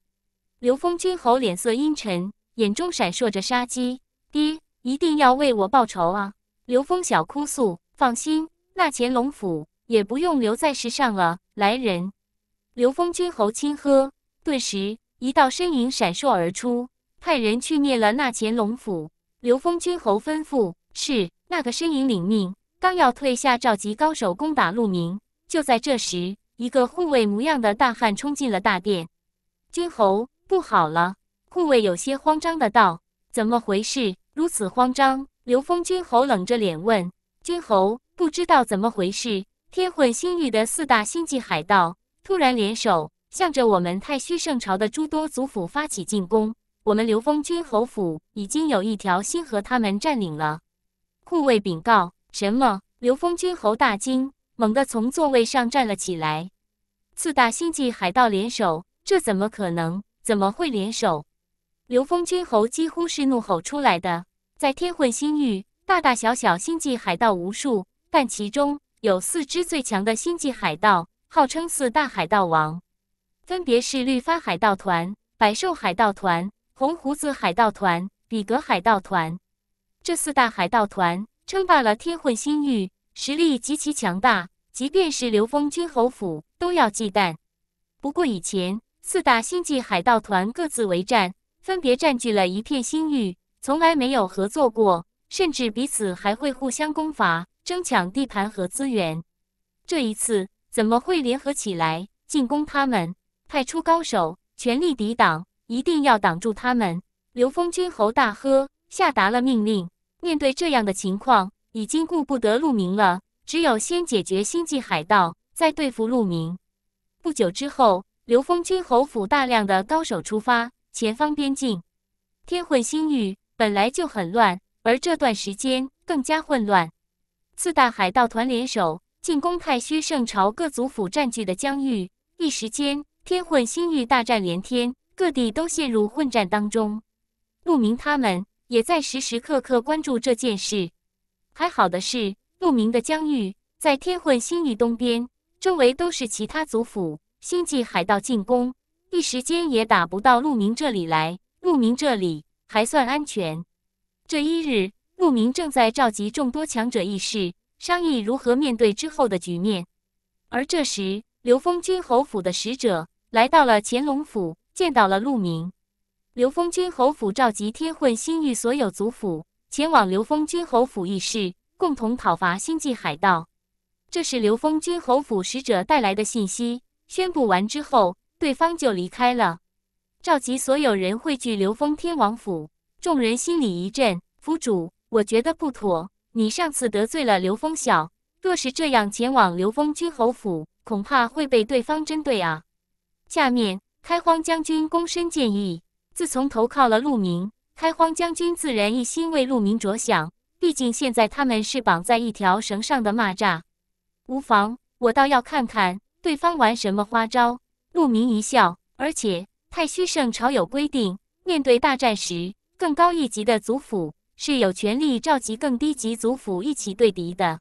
刘峰君侯脸色阴沉，眼中闪烁着杀机。爹，一定要为我报仇啊！刘峰小哭诉。放心。那乾隆府也不用留在石上了。来人，刘封君侯亲喝。顿时，一道身影闪烁而出，派人去灭了那乾隆府。刘封君侯吩咐：“是。”那个身影领命，刚要退下，召集高手攻打陆明。就在这时，一个护卫模样的大汉冲进了大殿。君侯，不好了！护卫有些慌张的道：“怎么回事？如此慌张？”刘封君侯冷着脸问：“君侯。”不知道怎么回事，天混星域的四大星际海盗突然联手，向着我们太虚圣朝的诸多族府发起进攻。我们刘风君侯府已经有一条星河他们占领了。护卫禀告：“什么？”刘风君侯大惊，猛地从座位上站了起来。四大星际海盗联手，这怎么可能？怎么会联手？刘风君侯几乎是怒吼出来的。在天混星域，大大小小星际海盗无数。但其中有四支最强的星际海盗，号称四大海盗王，分别是绿发海盗团、百兽海盗团、红胡子海盗团、比格海盗团。这四大海盗团称霸了天混星域，实力极其强大，即便是刘风军侯府都要忌惮。不过以前四大星际海盗团各自为战，分别占据了一片星域，从来没有合作过，甚至彼此还会互相攻伐。争抢地盘和资源，这一次怎么会联合起来进攻他们？派出高手全力抵挡，一定要挡住他们！刘峰君侯大喝，下达了命令。面对这样的情况，已经顾不得陆明了，只有先解决星际海盗，再对付陆明。不久之后，刘峰君侯府大量的高手出发，前方边境，天混星域本来就很乱，而这段时间更加混乱。四大海盗团联手进攻太虚圣朝各族府占据的疆域，一时间天混星域大战连天，各地都陷入混战当中。陆明他们也在时时刻刻关注这件事。还好的是，陆明的疆域在天混星域东边，周围都是其他族府，星际海盗进攻一时间也打不到陆明这里来，陆明这里还算安全。这一日。陆明正在召集众多强者议事，商议如何面对之后的局面。而这时，刘峰君侯府的使者来到了乾隆府，见到了陆明。刘峰君侯府召集天混星域所有族府前往刘峰君侯府议事，共同讨伐星际海盗。这是刘峰君侯府使者带来的信息。宣布完之后，对方就离开了。召集所有人汇聚刘峰天王府，众人心里一震，府主。我觉得不妥。你上次得罪了刘峰晓，若是这样前往刘峰军侯府，恐怕会被对方针对啊。下面开荒将军躬身建议：自从投靠了陆明，开荒将军自然一心为陆明着想。毕竟现在他们是绑在一条绳上的蚂蚱。无妨，我倒要看看对方玩什么花招。陆明一笑，而且太虚圣朝有规定，面对大战时，更高一级的族府。是有权利召集更低级族府一起对敌的。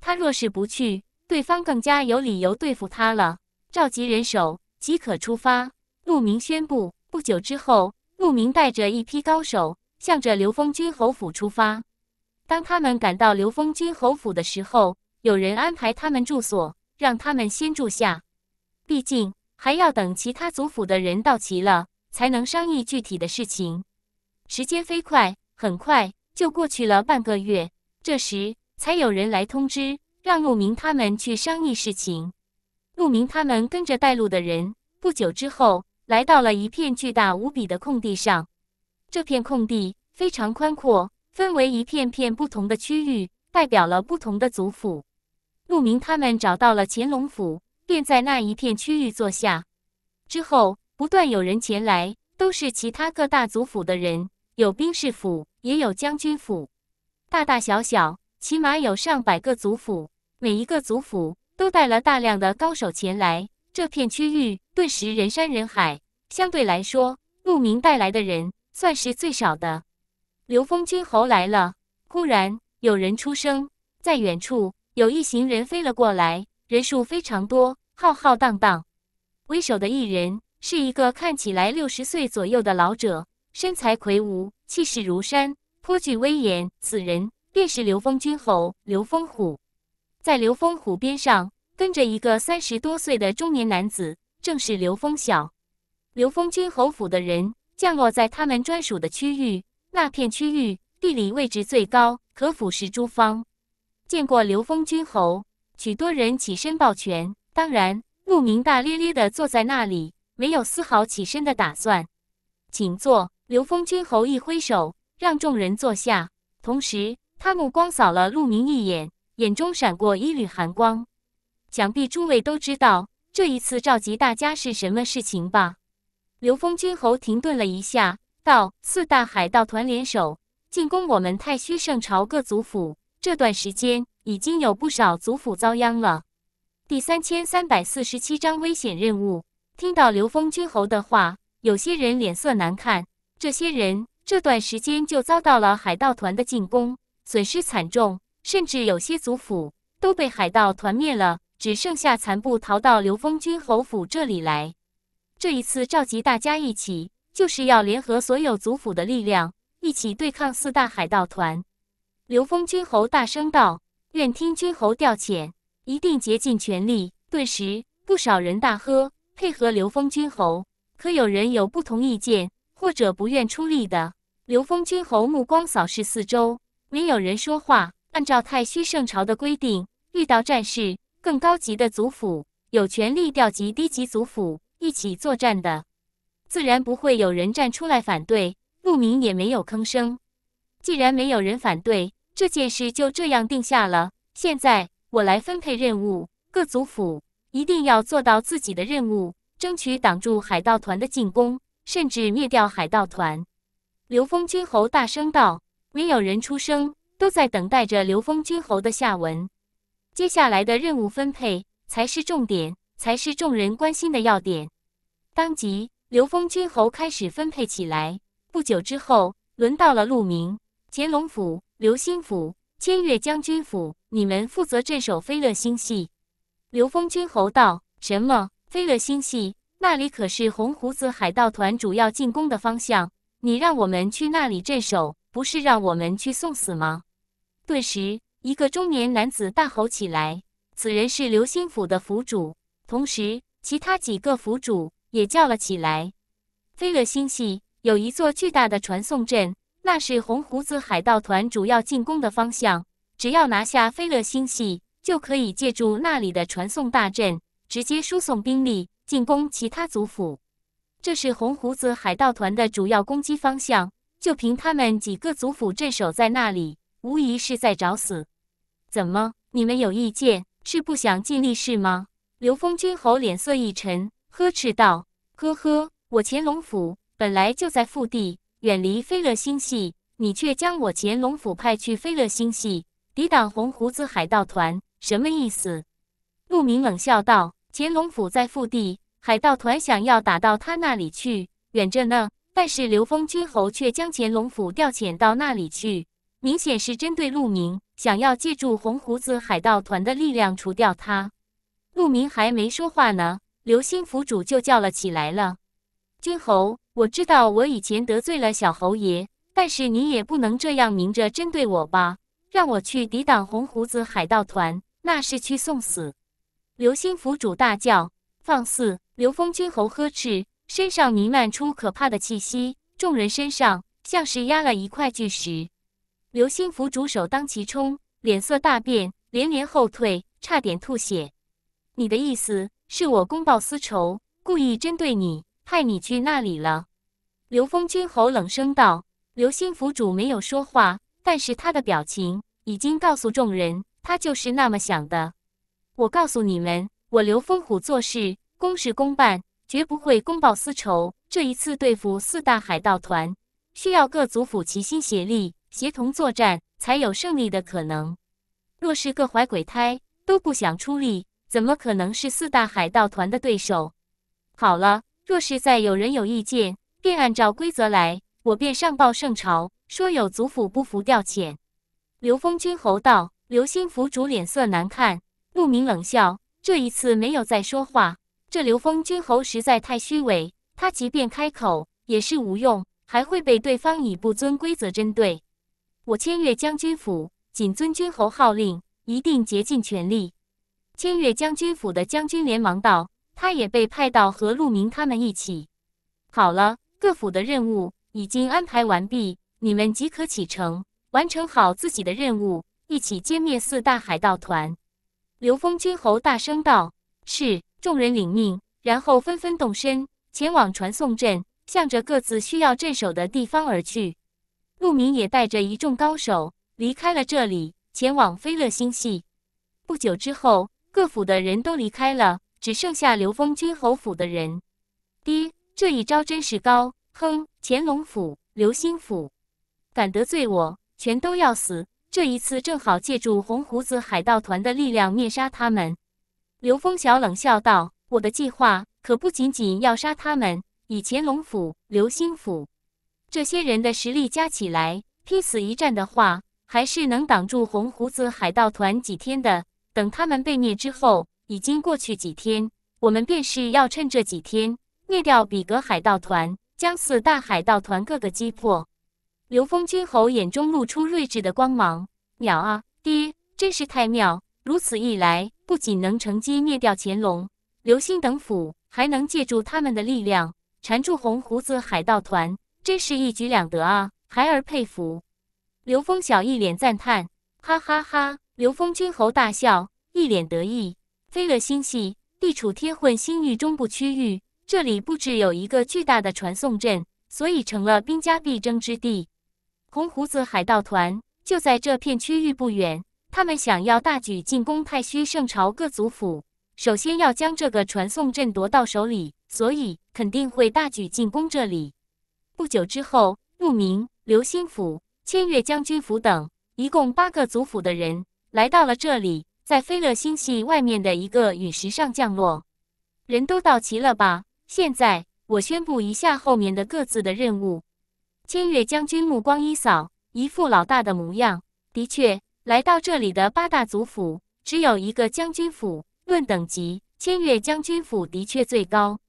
他若是不去，对方更加有理由对付他了。召集人手即可出发。陆明宣布，不久之后，陆明带着一批高手，向着刘峰军侯府出发。当他们赶到刘峰军侯府的时候，有人安排他们住所，让他们先住下。毕竟还要等其他族府的人到齐了，才能商议具体的事情。时间飞快。很快就过去了半个月，这时才有人来通知，让陆明他们去商议事情。陆明他们跟着带路的人，不久之后来到了一片巨大无比的空地上。这片空地非常宽阔，分为一片片不同的区域，代表了不同的族府。陆明他们找到了乾隆府，便在那一片区域坐下。之后不断有人前来，都是其他各大族府的人。有兵士府，也有将军府，大大小小，起码有上百个族府。每一个族府都带了大量的高手前来，这片区域顿时人山人海。相对来说，陆明带来的人算是最少的。刘封君侯来了。忽然有人出声，在远处有一行人飞了过来，人数非常多，浩浩荡荡。为首的一人是一个看起来六十岁左右的老者。身材魁梧，气势如山，颇具威严。此人便是刘峰君侯刘峰虎。在刘峰虎边上跟着一个三十多岁的中年男子，正是刘峰晓。刘峰君侯府的人降落在他们专属的区域，那片区域地理位置最高，可俯视诸方。见过刘峰君侯，许多人起身抱拳。当然，陆明大咧咧地坐在那里，没有丝毫起身的打算。请坐。刘封君侯一挥手，让众人坐下，同时他目光扫了陆明一眼，眼中闪过一缕寒光。想必诸位都知道这一次召集大家是什么事情吧？刘封君侯停顿了一下，道：“四大海盗团联手进攻我们太虚圣朝各族府，这段时间已经有不少族府遭殃了。”第三千三百四十七章危险任务。听到刘封君侯的话，有些人脸色难看。这些人这段时间就遭到了海盗团的进攻，损失惨重，甚至有些族府都被海盗团灭了，只剩下残部逃到刘峰君侯府这里来。这一次召集大家一起，就是要联合所有族府的力量，一起对抗四大海盗团。刘峰君侯大声道：“愿听君侯调遣，一定竭尽全力。”顿时不少人大喝配合刘峰君侯，可有人有不同意见。或者不愿出力的，刘封君侯目光扫视四周，没有人说话。按照太虚圣朝的规定，遇到战事，更高级的族府有权利调集低级族府一起作战的，自然不会有人站出来反对。陆明也没有吭声。既然没有人反对，这件事就这样定下了。现在我来分配任务，各族府一定要做到自己的任务，争取挡住海盗团的进攻。甚至灭掉海盗团。刘峰君侯大声道：“没有人出声，都在等待着刘峰君侯的下文。接下来的任务分配才是重点，才是众人关心的要点。”当即，刘峰君侯开始分配起来。不久之后，轮到了陆明、乾隆府、刘兴府、千越将军府，你们负责镇守飞乐星系。刘峰君侯道：“什么？飞乐星系？”那里可是红胡子海盗团主要进攻的方向，你让我们去那里镇守，不是让我们去送死吗？顿时，一个中年男子大吼起来。此人是流星府的府主，同时，其他几个府主也叫了起来。飞乐星系有一座巨大的传送阵，那是红胡子海盗团主要进攻的方向。只要拿下飞乐星系，就可以借助那里的传送大阵，直接输送兵力。进攻其他族府，这是红胡子海盗团的主要攻击方向。就凭他们几个族府镇守在那里，无疑是在找死。怎么，你们有意见？是不想尽力是吗？刘封君侯脸色一沉，呵斥道：“呵呵，我乾隆府本来就在腹地，远离飞乐星系，你却将我乾隆府派去飞乐星系抵挡红胡子海盗团，什么意思？”陆明冷笑道。乾隆府在腹地，海盗团想要打到他那里去，远着呢。但是刘峰君侯却将乾隆府调遣到那里去，明显是针对陆明，想要借助红胡子海盗团的力量除掉他。陆明还没说话呢，刘星府主就叫了起来了：“君侯，我知道我以前得罪了小侯爷，但是你也不能这样明着针对我吧？让我去抵挡红胡子海盗团，那是去送死。”刘星府主大叫：“放肆！”刘峰君侯呵斥，身上弥漫出可怕的气息，众人身上像是压了一块巨石。刘星府主首当其冲，脸色大变，连连后退，差点吐血。“你的意思是我公报私仇，故意针对你，派你去那里了？”刘峰君侯冷声道。刘星府主没有说话，但是他的表情已经告诉众人，他就是那么想的。我告诉你们，我刘风虎做事公事公办，绝不会公报私仇。这一次对付四大海盗团，需要各族府齐心协力、协同作战，才有胜利的可能。若是各怀鬼胎，都不想出力，怎么可能是四大海盗团的对手？好了，若是再有人有意见，便按照规则来，我便上报圣朝，说有族府不服调遣。刘峰君侯道，刘兴府主脸色难看。陆明冷笑，这一次没有再说话。这刘封君侯实在太虚伪，他即便开口也是无用，还会被对方以不尊规则针对。我千越将军府谨遵君侯号令，一定竭尽全力。千越将军府的将军连忙道，他也被派到和陆明他们一起。好了，各府的任务已经安排完毕，你们即可启程，完成好自己的任务，一起歼灭四大海盗团。刘封君侯大声道：“是！”众人领命，然后纷纷动身，前往传送阵，向着各自需要镇守的地方而去。陆明也带着一众高手离开了这里，前往飞乐星系。不久之后，各府的人都离开了，只剩下刘峰君侯府的人。爹，这一招真是高！哼，乾隆府、刘星府，敢得罪我，全都要死！这一次正好借助红胡子海盗团的力量灭杀他们。刘峰晓冷笑道：“我的计划可不仅仅要杀他们。以乾隆府、刘兴府这些人的实力加起来，拼死一战的话，还是能挡住红胡子海盗团几天的。等他们被灭之后，已经过去几天，我们便是要趁这几天灭掉比格海盗团，将四大海盗团各个击破。”刘峰君侯眼中露出睿智的光芒。妙啊，爹，真是太妙！如此一来，不仅能乘机灭掉乾隆、刘星等府，还能借助他们的力量缠住红胡子海盗团，真是一举两得啊！孩儿佩服。刘峰小一脸赞叹，哈哈哈！刘峰君侯大笑，一脸得意。飞乐星系地处天混星域中部区域，这里布置有一个巨大的传送阵，所以成了兵家必争之地。红胡子海盗团就在这片区域不远，他们想要大举进攻太虚圣朝各族府，首先要将这个传送阵夺到手里，所以肯定会大举进攻这里。不久之后，慕明、流星府、千月将军府等一共八个族府的人来到了这里，在飞乐星系外面的一个陨石上降落。人都到齐了吧？现在我宣布一下后面的各自的任务。千越将军目光一扫，一副老大的模样。的确，来到这里的八大族府只有一个将军府，论等级，千越将军府的确最高。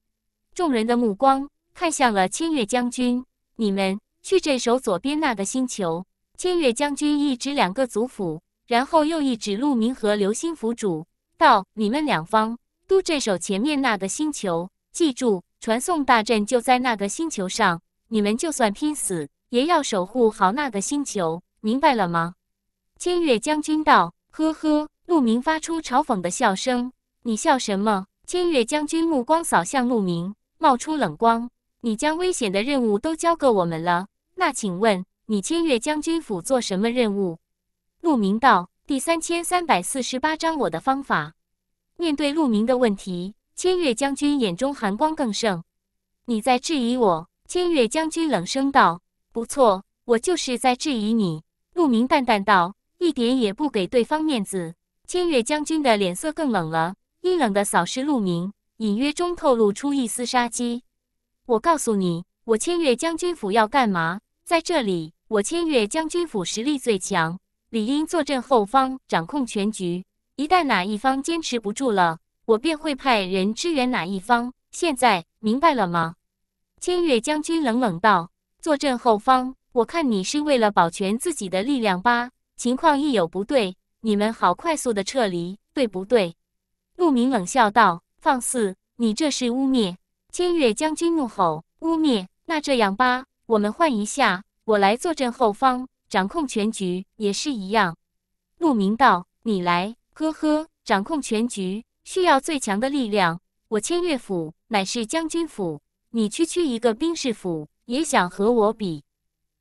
众人的目光看向了千越将军：“你们去镇守左边那个星球。”千越将军一指两个族府，然后又一指陆明和流星府主，道：“你们两方都镇守前面那个星球，记住，传送大阵就在那个星球上。”你们就算拼死，也要守护好那个星球，明白了吗？千越将军道：“呵呵。”陆明发出嘲讽的笑声：“你笑什么？”千越将军目光扫向陆明，冒出冷光：“你将危险的任务都交给我们了，那请问你千越将军府做什么任务？”陆明道：“第三千三百四十八章我的方法。”面对陆明的问题，千越将军眼中寒光更盛：“你在质疑我？”千越将军冷声道：“不错，我就是在质疑你。”陆明淡淡道：“一点也不给对方面子。”千越将军的脸色更冷了，阴冷的扫视陆明，隐约中透露出一丝杀机。“我告诉你，我千越将军府要干嘛？在这里，我千越将军府实力最强，理应坐镇后方，掌控全局。一旦哪一方坚持不住了，我便会派人支援哪一方。现在明白了吗？”千越将军冷冷道：“坐镇后方，我看你是为了保全自己的力量吧？情况一有不对，你们好快速的撤离，对不对？”陆明冷笑道：“放肆！你这是污蔑！”千越将军怒吼：“污蔑！那这样吧，我们换一下，我来坐镇后方，掌控全局也是一样。”陆明道：“你来，呵呵，掌控全局需要最强的力量，我千越府乃是将军府。”你区区一个兵士府也想和我比？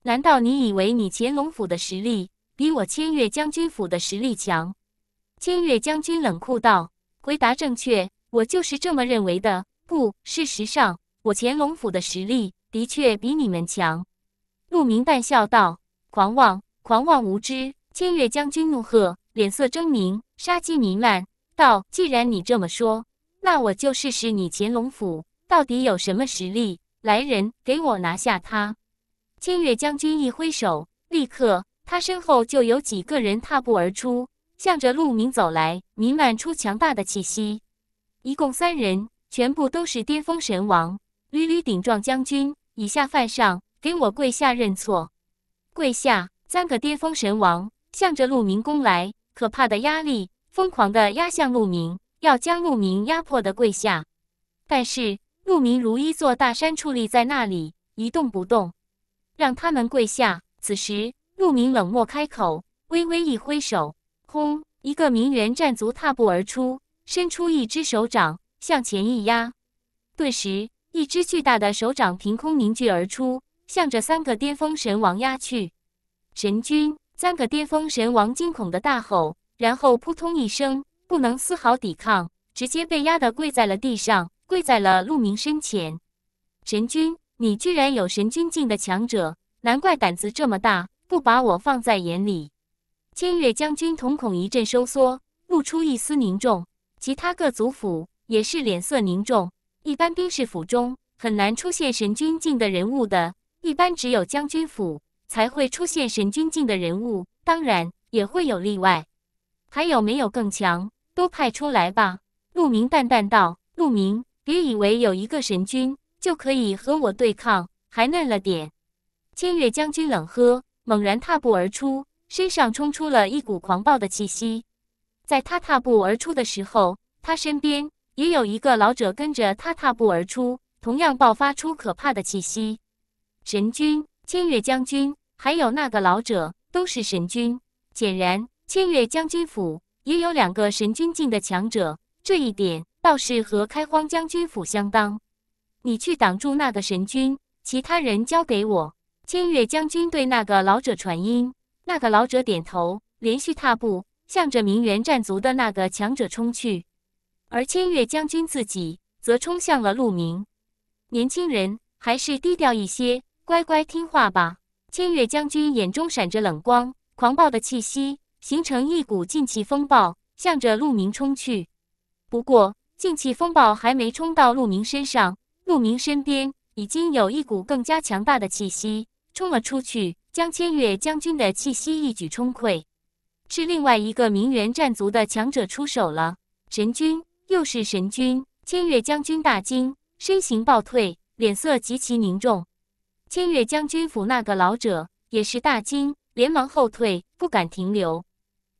难道你以为你乾隆府的实力比我千越将军府的实力强？千越将军冷酷道：“回答正确，我就是这么认为的。”不，事实上，我乾隆府的实力的确比你们强。”陆明淡笑道：“狂妄，狂妄无知！”千越将军怒喝，脸色狰狞，杀机弥漫道：“既然你这么说，那我就试试你乾隆府。”到底有什么实力？来人，给我拿下他！千越将军一挥手，立刻，他身后就有几个人踏步而出，向着陆明走来，弥漫出强大的气息。一共三人，全部都是巅峰神王。屡屡顶撞将军，以下犯上，给我跪下认错！跪下！三个巅峰神王向着陆明攻来，可怕的压力疯狂地压向陆明，要将陆明压迫的跪下。但是。陆明如一座大山矗立在那里，一动不动，让他们跪下。此时，陆明冷漠开口，微微一挥手，轰！一个名媛站足踏步而出，伸出一只手掌向前一压，顿时，一只巨大的手掌凭空凝聚而出，向着三个巅峰神王压去。神君，三个巅峰神王惊恐的大吼，然后扑通一声，不能丝毫抵抗，直接被压得跪在了地上。跪在了陆明身前，神君，你居然有神君境的强者，难怪胆子这么大，不把我放在眼里。千越将军瞳孔一阵收缩，露出一丝凝重。其他各族府也是脸色凝重。一般兵士府中很难出现神君境的人物的，一般只有将军府才会出现神君境的人物，当然也会有例外。还有没有更强？都派出来吧。陆明淡淡道：“陆明。”别以为有一个神君就可以和我对抗，还嫩了点。千越将军冷喝，猛然踏步而出，身上冲出了一股狂暴的气息。在他踏步而出的时候，他身边也有一个老者跟着他踏步而出，同样爆发出可怕的气息。神君千越将军，还有那个老者都是神君，显然千越将军府也有两个神君境的强者，这一点。倒是和开荒将军府相当，你去挡住那个神君，其他人交给我。千越将军对那个老者传音，那个老者点头，连续踏步，向着明元战族的那个强者冲去，而千越将军自己则冲向了陆明。年轻人，还是低调一些，乖乖听话吧。千越将军眼中闪着冷光，狂暴的气息形成一股劲气风暴，向着陆明冲去。不过。静气风暴还没冲到陆明身上，陆明身边已经有一股更加强大的气息冲了出去，将千越将军的气息一举冲溃。是另外一个名媛战族的强者出手了。神君，又是神君！千越将军大惊，身形暴退，脸色极其凝重。千越将军府那个老者也是大惊，连忙后退，不敢停留。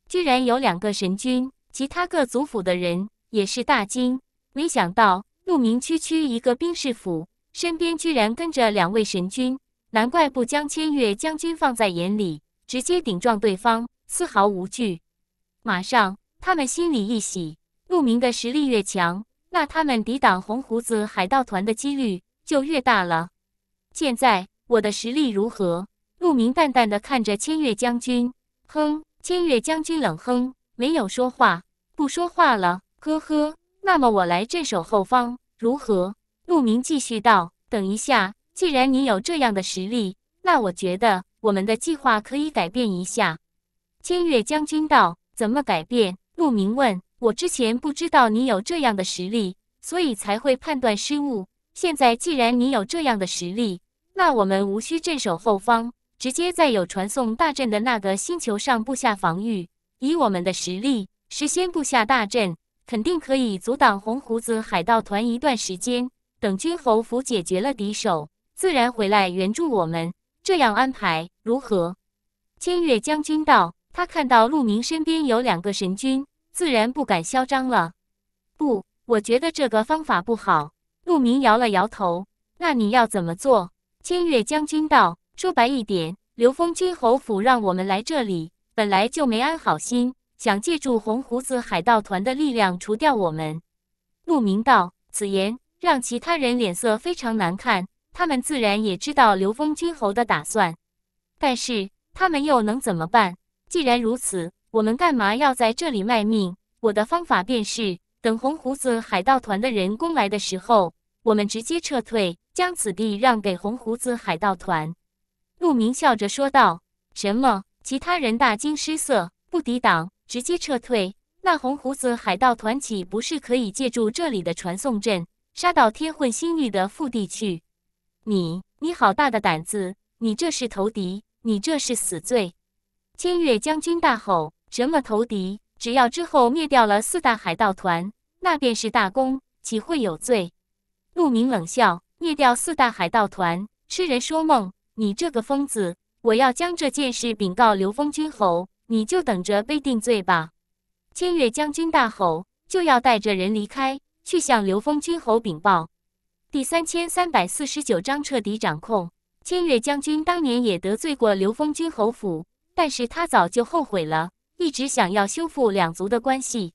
居然有两个神君！其他各族府的人。也是大惊，没想到陆明区区一个兵士府，身边居然跟着两位神君，难怪不将千越将军放在眼里，直接顶撞对方，丝毫无惧。马上，他们心里一喜，陆明的实力越强，那他们抵挡红胡子海盗团的几率就越大了。现在我的实力如何？陆明淡淡的看着千越将军，哼。千越将军冷哼，没有说话，不说话了。呵呵，那么我来镇守后方，如何？鹿鸣继续道。等一下，既然你有这样的实力，那我觉得我们的计划可以改变一下。千月将军道：“怎么改变？”鹿鸣问。我之前不知道你有这样的实力，所以才会判断失误。现在既然你有这样的实力，那我们无需镇守后方，直接在有传送大阵的那个星球上布下防御。以我们的实力，是先布下大阵。肯定可以阻挡红胡子海盗团一段时间。等军侯府解决了敌手，自然回来援助我们。这样安排如何？千越将军道：“他看到陆明身边有两个神君，自然不敢嚣张了。”不，我觉得这个方法不好。陆明摇了摇头。那你要怎么做？千越将军道：“说白一点，刘峰军侯府让我们来这里，本来就没安好心。”想借助红胡子海盗团的力量除掉我们，陆明道此言让其他人脸色非常难看。他们自然也知道刘峰君侯的打算，但是他们又能怎么办？既然如此，我们干嘛要在这里卖命？我的方法便是等红胡子海盗团的人攻来的时候，我们直接撤退，将此地让给红胡子海盗团。陆明笑着说道：“什么？”其他人大惊失色，不抵挡。直接撤退，那红胡子海盗团岂不是可以借助这里的传送阵，杀到天混星域的腹地去？你，你好大的胆子！你这是投敌，你这是死罪！千越将军大吼：“什么投敌？只要之后灭掉了四大海盗团，那便是大功，岂会有罪？”陆明冷笑：“灭掉四大海盗团，痴人说梦！你这个疯子！我要将这件事禀告刘封君侯。”你就等着被定罪吧！千越将军大吼，就要带着人离开，去向刘封君侯禀报。第三千三百四十九章彻底掌控。千越将军当年也得罪过刘封君侯府，但是他早就后悔了，一直想要修复两族的关系。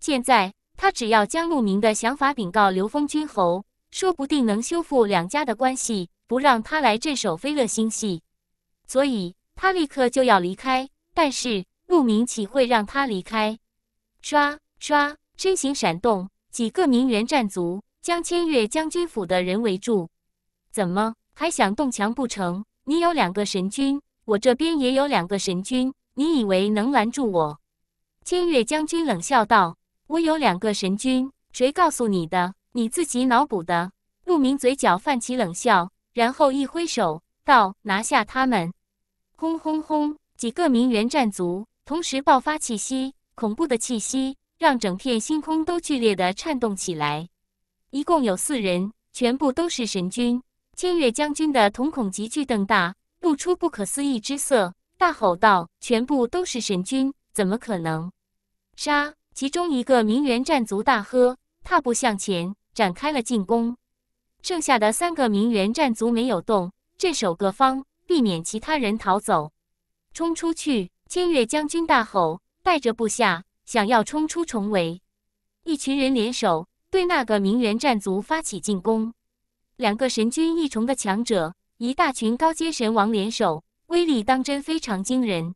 现在他只要将陆明的想法禀告刘封君侯，说不定能修复两家的关系，不让他来镇守飞乐星系。所以，他立刻就要离开。但是陆明岂会让他离开？唰唰，身形闪动，几个名媛战足，将千越将军府的人围住。怎么还想动墙不成？你有两个神君，我这边也有两个神君，你以为能拦住我？千越将军冷笑道：“我有两个神君，谁告诉你的？你自己脑补的。”陆明嘴角泛起冷笑，然后一挥手道：“拿下他们！”轰轰轰。几个名媛战卒同时爆发气息，恐怖的气息让整片星空都剧烈的颤动起来。一共有四人，全部都是神君。千月将军的瞳孔急剧瞪大，露出不可思议之色，大吼道：“全部都是神君，怎么可能？”杀！其中一个名媛战卒大喝，踏步向前，展开了进攻。剩下的三个名媛战卒没有动，镇守各方，避免其他人逃走。冲出去！千月将军大吼，带着部下想要冲出重围。一群人联手对那个名媛战族发起进攻。两个神君一重的强者，一大群高阶神王联手，威力当真非常惊人。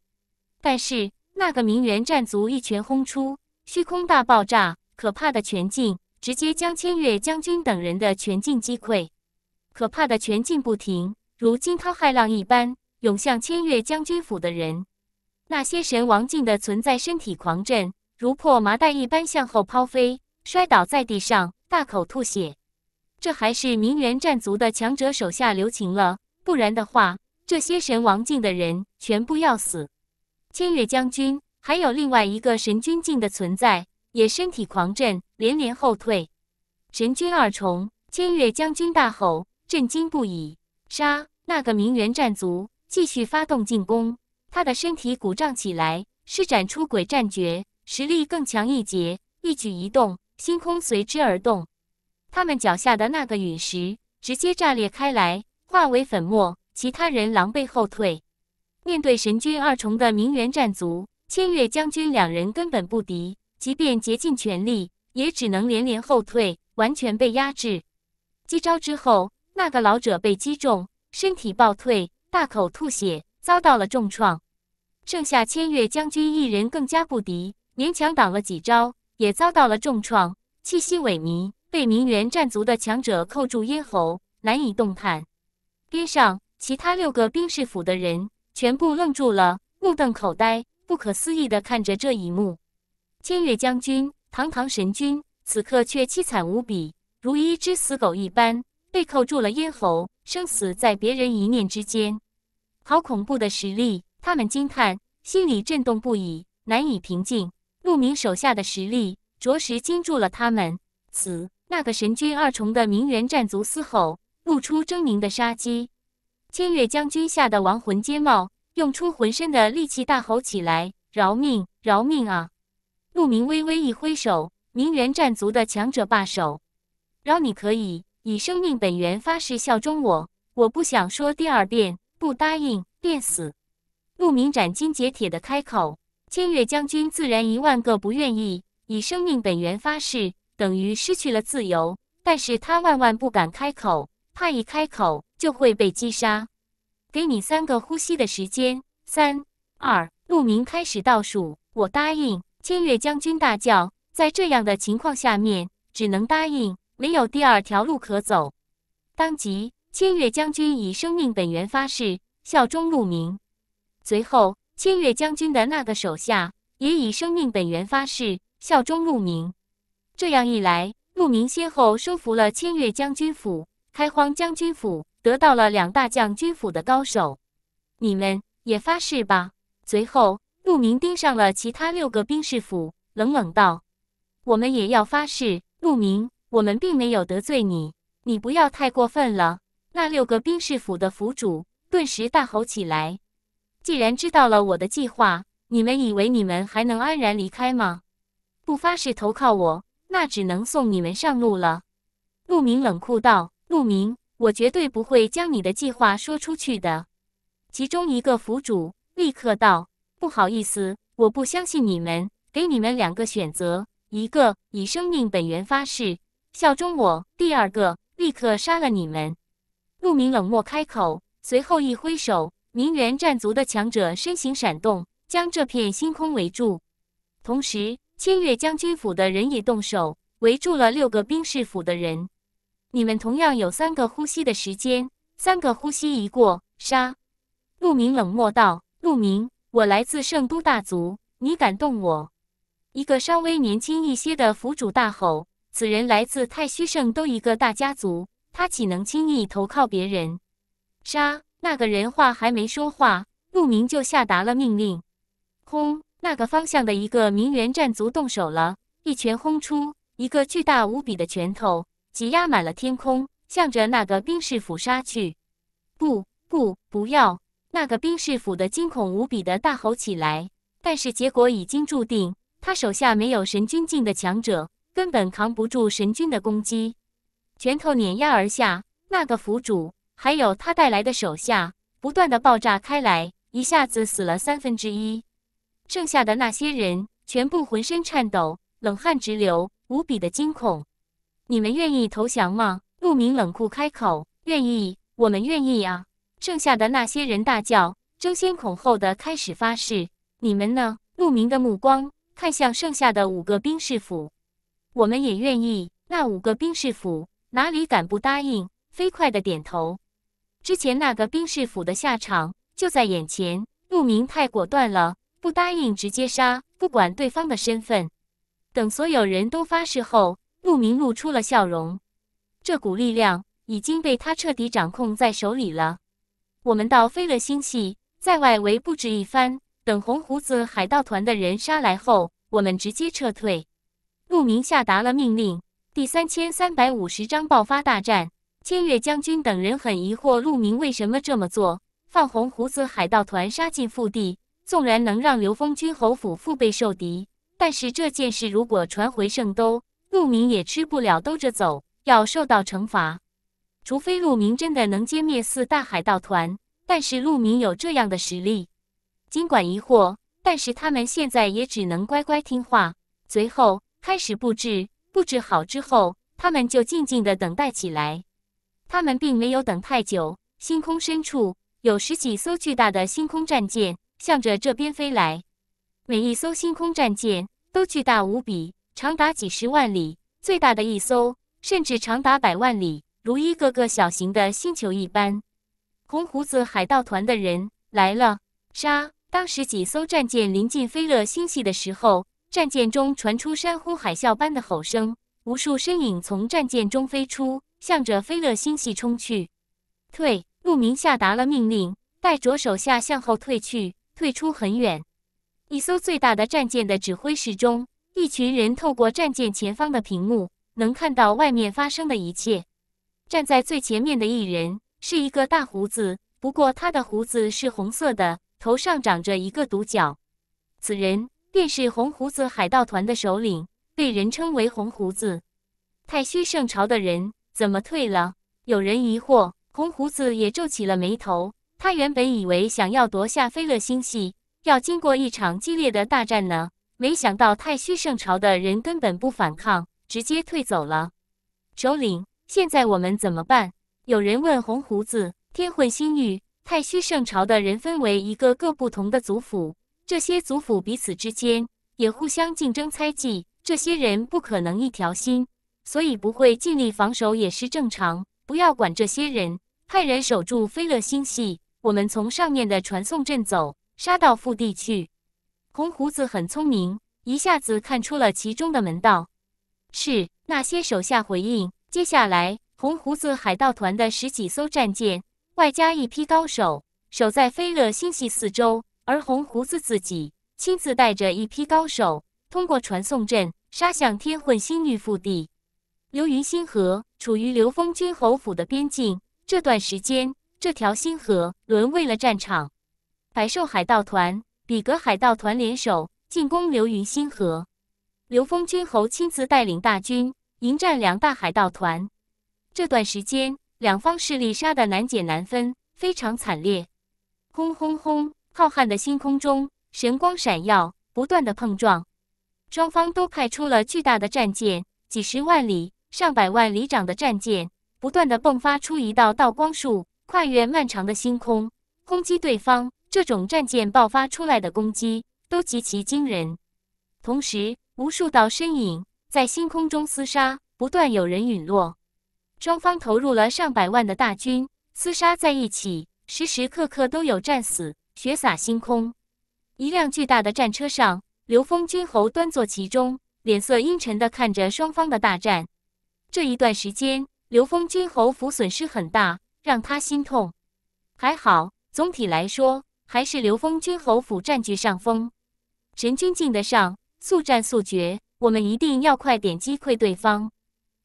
但是那个名媛战族一拳轰出，虚空大爆炸，可怕的拳劲直接将千月将军等人的拳劲击溃。可怕的拳劲不停，如惊涛骇浪一般。涌向千越将军府的人，那些神王境的存在身体狂震，如破麻袋一般向后抛飞，摔倒在地上，大口吐血。这还是明元战族的强者手下留情了，不然的话，这些神王境的人全部要死。千越将军还有另外一个神君境的存在，也身体狂震，连连后退。神君二重，千越将军大吼，震惊不已。杀那个明元战族！继续发动进攻，他的身体鼓胀起来，施展出鬼战诀，实力更强一截。一举一动，星空随之而动。他们脚下的那个陨石直接炸裂开来，化为粉末。其他人狼狈后退。面对神君二重的鸣媛战族，千越将军两人根本不敌，即便竭尽全力，也只能连连后退，完全被压制。几招之后，那个老者被击中，身体暴退。大口吐血，遭到了重创，剩下千越将军一人更加不敌，勉强挡了几招，也遭到了重创，气息萎靡，被鸣媛战族的强者扣住咽喉，难以动弹。边上其他六个兵士府的人全部愣住了，目瞪口呆，不可思议的看着这一幕。千越将军，堂堂神君，此刻却凄惨无比，如一只死狗一般。被扣住了咽喉，生死在别人一念之间，好恐怖的实力！他们惊叹，心里震动不已，难以平静。陆明手下的实力着实惊住了他们。死！那个神君二重的名媛战族嘶吼，露出狰狞的杀机。千越将军吓得亡魂皆冒，用出浑身的力气大吼起来：“饶命！饶命啊！”陆明微微一挥手，名媛战族的强者罢手。饶你可以。以生命本源发誓效忠我，我不想说第二遍，不答应便死。陆明斩钉截铁地开口：“千越将军自然一万个不愿意，以生命本源发誓等于失去了自由，但是他万万不敢开口，怕一开口就会被击杀。给你三个呼吸的时间，三二。”陆明开始倒数：“我答应。”千越将军大叫：“在这样的情况下面，只能答应。”没有第二条路可走，当即千越将军以生命本源发誓效忠陆明。随后，千越将军的那个手下也以生命本源发誓效忠陆明。这样一来，陆明先后收服了千越将军府、开荒将军府，得到了两大将军府的高手。你们也发誓吧。随后，陆明盯上了其他六个兵士府，冷冷道：“我们也要发誓。”陆明。我们并没有得罪你，你不要太过分了！那六个兵士府的府主顿时大吼起来：“既然知道了我的计划，你们以为你们还能安然离开吗？不发誓投靠我，那只能送你们上路了。”陆明冷酷道：“陆明，我绝对不会将你的计划说出去的。”其中一个府主立刻道：“不好意思，我不相信你们。给你们两个选择：一个以生命本源发誓。”效忠我！第二个，立刻杀了你们！陆明冷漠开口，随后一挥手，名媛战族的强者身形闪动，将这片星空围住。同时，千越将军府的人也动手，围住了六个兵士府的人。你们同样有三个呼吸的时间，三个呼吸一过，杀！陆明冷漠道：“陆明，我来自圣都大族，你敢动我？”一个稍微年轻一些的府主大吼。此人来自太虚圣都一个大家族，他岂能轻易投靠别人？杀！那个人话还没说话，陆明就下达了命令。轰！那个方向的一个名媛战族动手了，一拳轰出，一个巨大无比的拳头挤压满了天空，向着那个兵士府杀去。不不不要！那个兵士府的惊恐无比的大吼起来，但是结果已经注定，他手下没有神君境的强者。根本扛不住神君的攻击，拳头碾压而下，那个府主还有他带来的手下不断的爆炸开来，一下子死了三分之一，剩下的那些人全部浑身颤抖，冷汗直流，无比的惊恐。你们愿意投降吗？陆明冷酷开口：“愿意，我们愿意啊！”剩下的那些人大叫，争先恐后的开始发誓。你们呢？陆明的目光看向剩下的五个兵士府。我们也愿意。那五个兵士府哪里敢不答应？飞快的点头。之前那个兵士府的下场就在眼前。陆明太果断了，不答应直接杀，不管对方的身份。等所有人都发誓后，陆明露出了笑容。这股力量已经被他彻底掌控在手里了。我们到飞乐星系，在外围布置一番。等红胡子海盗团的人杀来后，我们直接撤退。陆明下达了命令。第三千三百五十章爆发大战。千越将军等人很疑惑，陆明为什么这么做？放红胡子海盗团杀进腹地，纵然能让刘峰军侯府腹背受敌，但是这件事如果传回圣都，陆明也吃不了兜着走，要受到惩罚。除非陆明真的能歼灭四大海盗团，但是陆明有这样的实力，尽管疑惑，但是他们现在也只能乖乖听话。随后。开始布置，布置好之后，他们就静静地等待起来。他们并没有等太久，星空深处有十几艘巨大的星空战舰向着这边飞来。每一艘星空战舰都巨大无比，长达几十万里，最大的一艘甚至长达百万里，如一个个小型的星球一般。红胡子海盗团的人来了，杀！当时几艘战舰临近菲勒星系的时候。战舰中传出山呼海啸般的吼声，无数身影从战舰中飞出，向着斐乐星系冲去。退！陆明下达了命令，带着手下向后退去，退出很远。一艘最大的战舰的指挥室中，一群人透过战舰前方的屏幕，能看到外面发生的一切。站在最前面的一人是一个大胡子，不过他的胡子是红色的，头上长着一个独角。此人。便是红胡子海盗团的首领，被人称为红胡子。太虚圣朝的人怎么退了？有人疑惑。红胡子也皱起了眉头。他原本以为想要夺下飞乐星系，要经过一场激烈的大战呢，没想到太虚圣朝的人根本不反抗，直接退走了。首领，现在我们怎么办？有人问红胡子。天混星域，太虚圣朝的人分为一个个不同的族府。这些族府彼此之间也互相竞争猜忌，这些人不可能一条心，所以不会尽力防守也是正常。不要管这些人，派人守住飞乐星系，我们从上面的传送阵走，杀到腹地去。红胡子很聪明，一下子看出了其中的门道。是那些手下回应。接下来，红胡子海盗团的十几艘战舰，外加一批高手，守在飞乐星系四周。而红胡子自己亲自带着一批高手，通过传送阵杀向天混星域腹地。流云星河处于流风君侯府的边境，这段时间，这条星河沦为了战场。百兽海盗团、比格海盗团联手进攻流云星河，流风君侯亲自带领大军迎战两大海盗团。这段时间，两方势力杀得难解难分，非常惨烈。轰轰轰！浩瀚的星空中，神光闪耀，不断的碰撞。双方都派出了巨大的战舰，几十万里、上百万里长的战舰，不断的迸发出一道道光束，跨越漫长的星空，攻击对方。这种战舰爆发出来的攻击都极其惊人。同时，无数道身影在星空中厮杀，不断有人陨落。双方投入了上百万的大军，厮杀在一起，时时刻刻都有战死。雪洒星空，一辆巨大的战车上，刘峰君侯端坐其中，脸色阴沉地看着双方的大战。这一段时间，刘峰君侯府损失很大，让他心痛。还好，总体来说还是刘峰君侯府占据上风。神君进得上，速战速决，我们一定要快点击溃对方。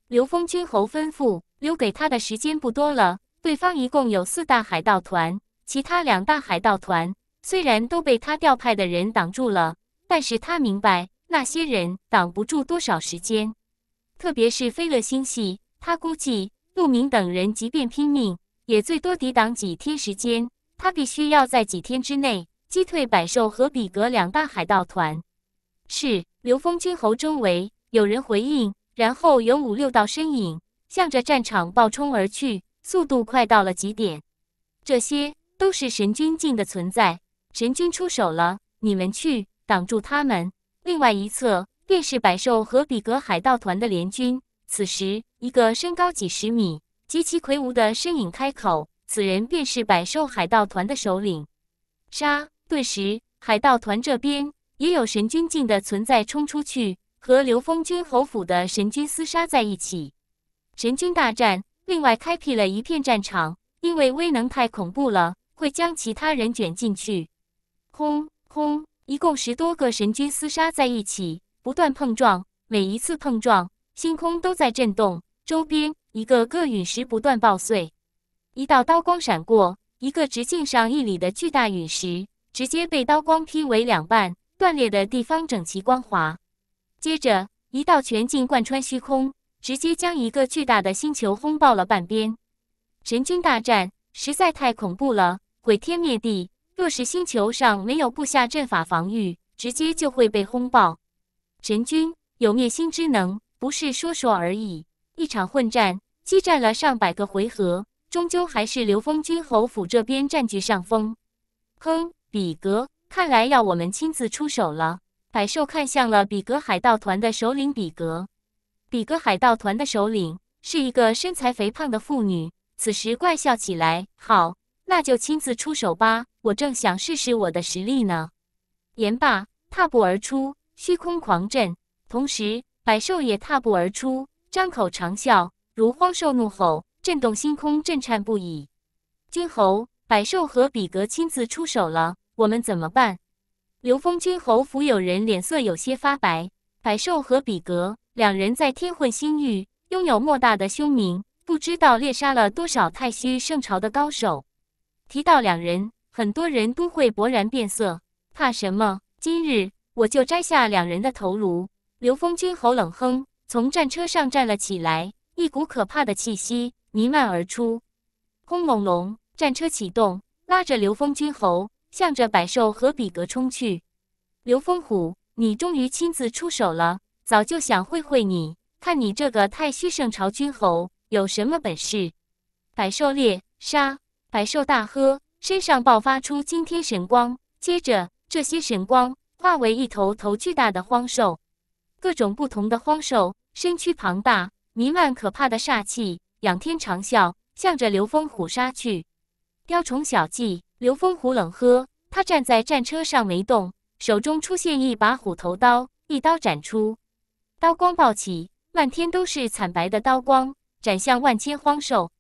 刘峰君侯吩咐，留给他的时间不多了。对方一共有四大海盗团。其他两大海盗团虽然都被他调派的人挡住了，但是他明白那些人挡不住多少时间。特别是飞乐星系，他估计陆明等人即便拼命，也最多抵挡几天时间。他必须要在几天之内击退百兽和比格两大海盗团。是，刘峰军侯周围有人回应，然后有五六道身影向着战场暴冲而去，速度快到了极点。这些。都是神君境的存在，神君出手了，你们去挡住他们。另外一侧便是百兽和比格海盗团的联军。此时，一个身高几十米、极其魁梧的身影开口，此人便是百兽海盗团的首领。杀！顿时，海盗团这边也有神君境的存在冲出去，和刘峰君侯府的神君厮杀在一起。神君大战，另外开辟了一片战场，因为威能太恐怖了。会将其他人卷进去。轰轰！一共十多个神君厮杀在一起，不断碰撞。每一次碰撞，星空都在震动，周边一个个陨石不断爆碎。一道刀光闪过，一个直径上一里的巨大陨石直接被刀光劈为两半，断裂的地方整齐光滑。接着，一道全境贯穿虚空，直接将一个巨大的星球轰爆了半边。神君大战。实在太恐怖了，毁天灭地。若是星球上没有布下阵法防御，直接就会被轰爆。神君有灭星之能，不是说说而已。一场混战，激战了上百个回合，终究还是刘峰君侯府这边占据上风。哼，比格，看来要我们亲自出手了。百兽看向了比格海盗团的首领比格。比格海盗团的首领是一个身材肥胖的妇女。此时怪笑起来，好，那就亲自出手吧！我正想试试我的实力呢。言罢，踏步而出，虚空狂震。同时，百兽也踏步而出，张口长啸，如荒兽怒吼，震动星空，震颤不已。君侯，百兽和比格亲自出手了，我们怎么办？流风君侯府有人脸色有些发白。百兽和比格两人在天混星域拥有莫大的凶名。不知道猎杀了多少太虚圣朝的高手。提到两人，很多人都会勃然变色。怕什么？今日我就摘下两人的头颅。刘峰君侯冷哼，从战车上站了起来，一股可怕的气息弥漫而出。轰隆隆，战车启动，拉着刘峰君侯向着百兽和比格冲去。刘峰虎，你终于亲自出手了，早就想会会你。看你这个太虚圣朝君侯。有什么本事？百兽猎杀，百兽大喝，身上爆发出惊天神光。接着，这些神光化为一头头巨大的荒兽，各种不同的荒兽，身躯庞大，弥漫可怕的煞气，仰天长啸，向着刘峰虎杀去。雕虫小技！刘峰虎冷喝，他站在战车上没动，手中出现一把虎头刀，一刀斩出，刀光暴起，漫天都是惨白的刀光。斩向万千荒兽。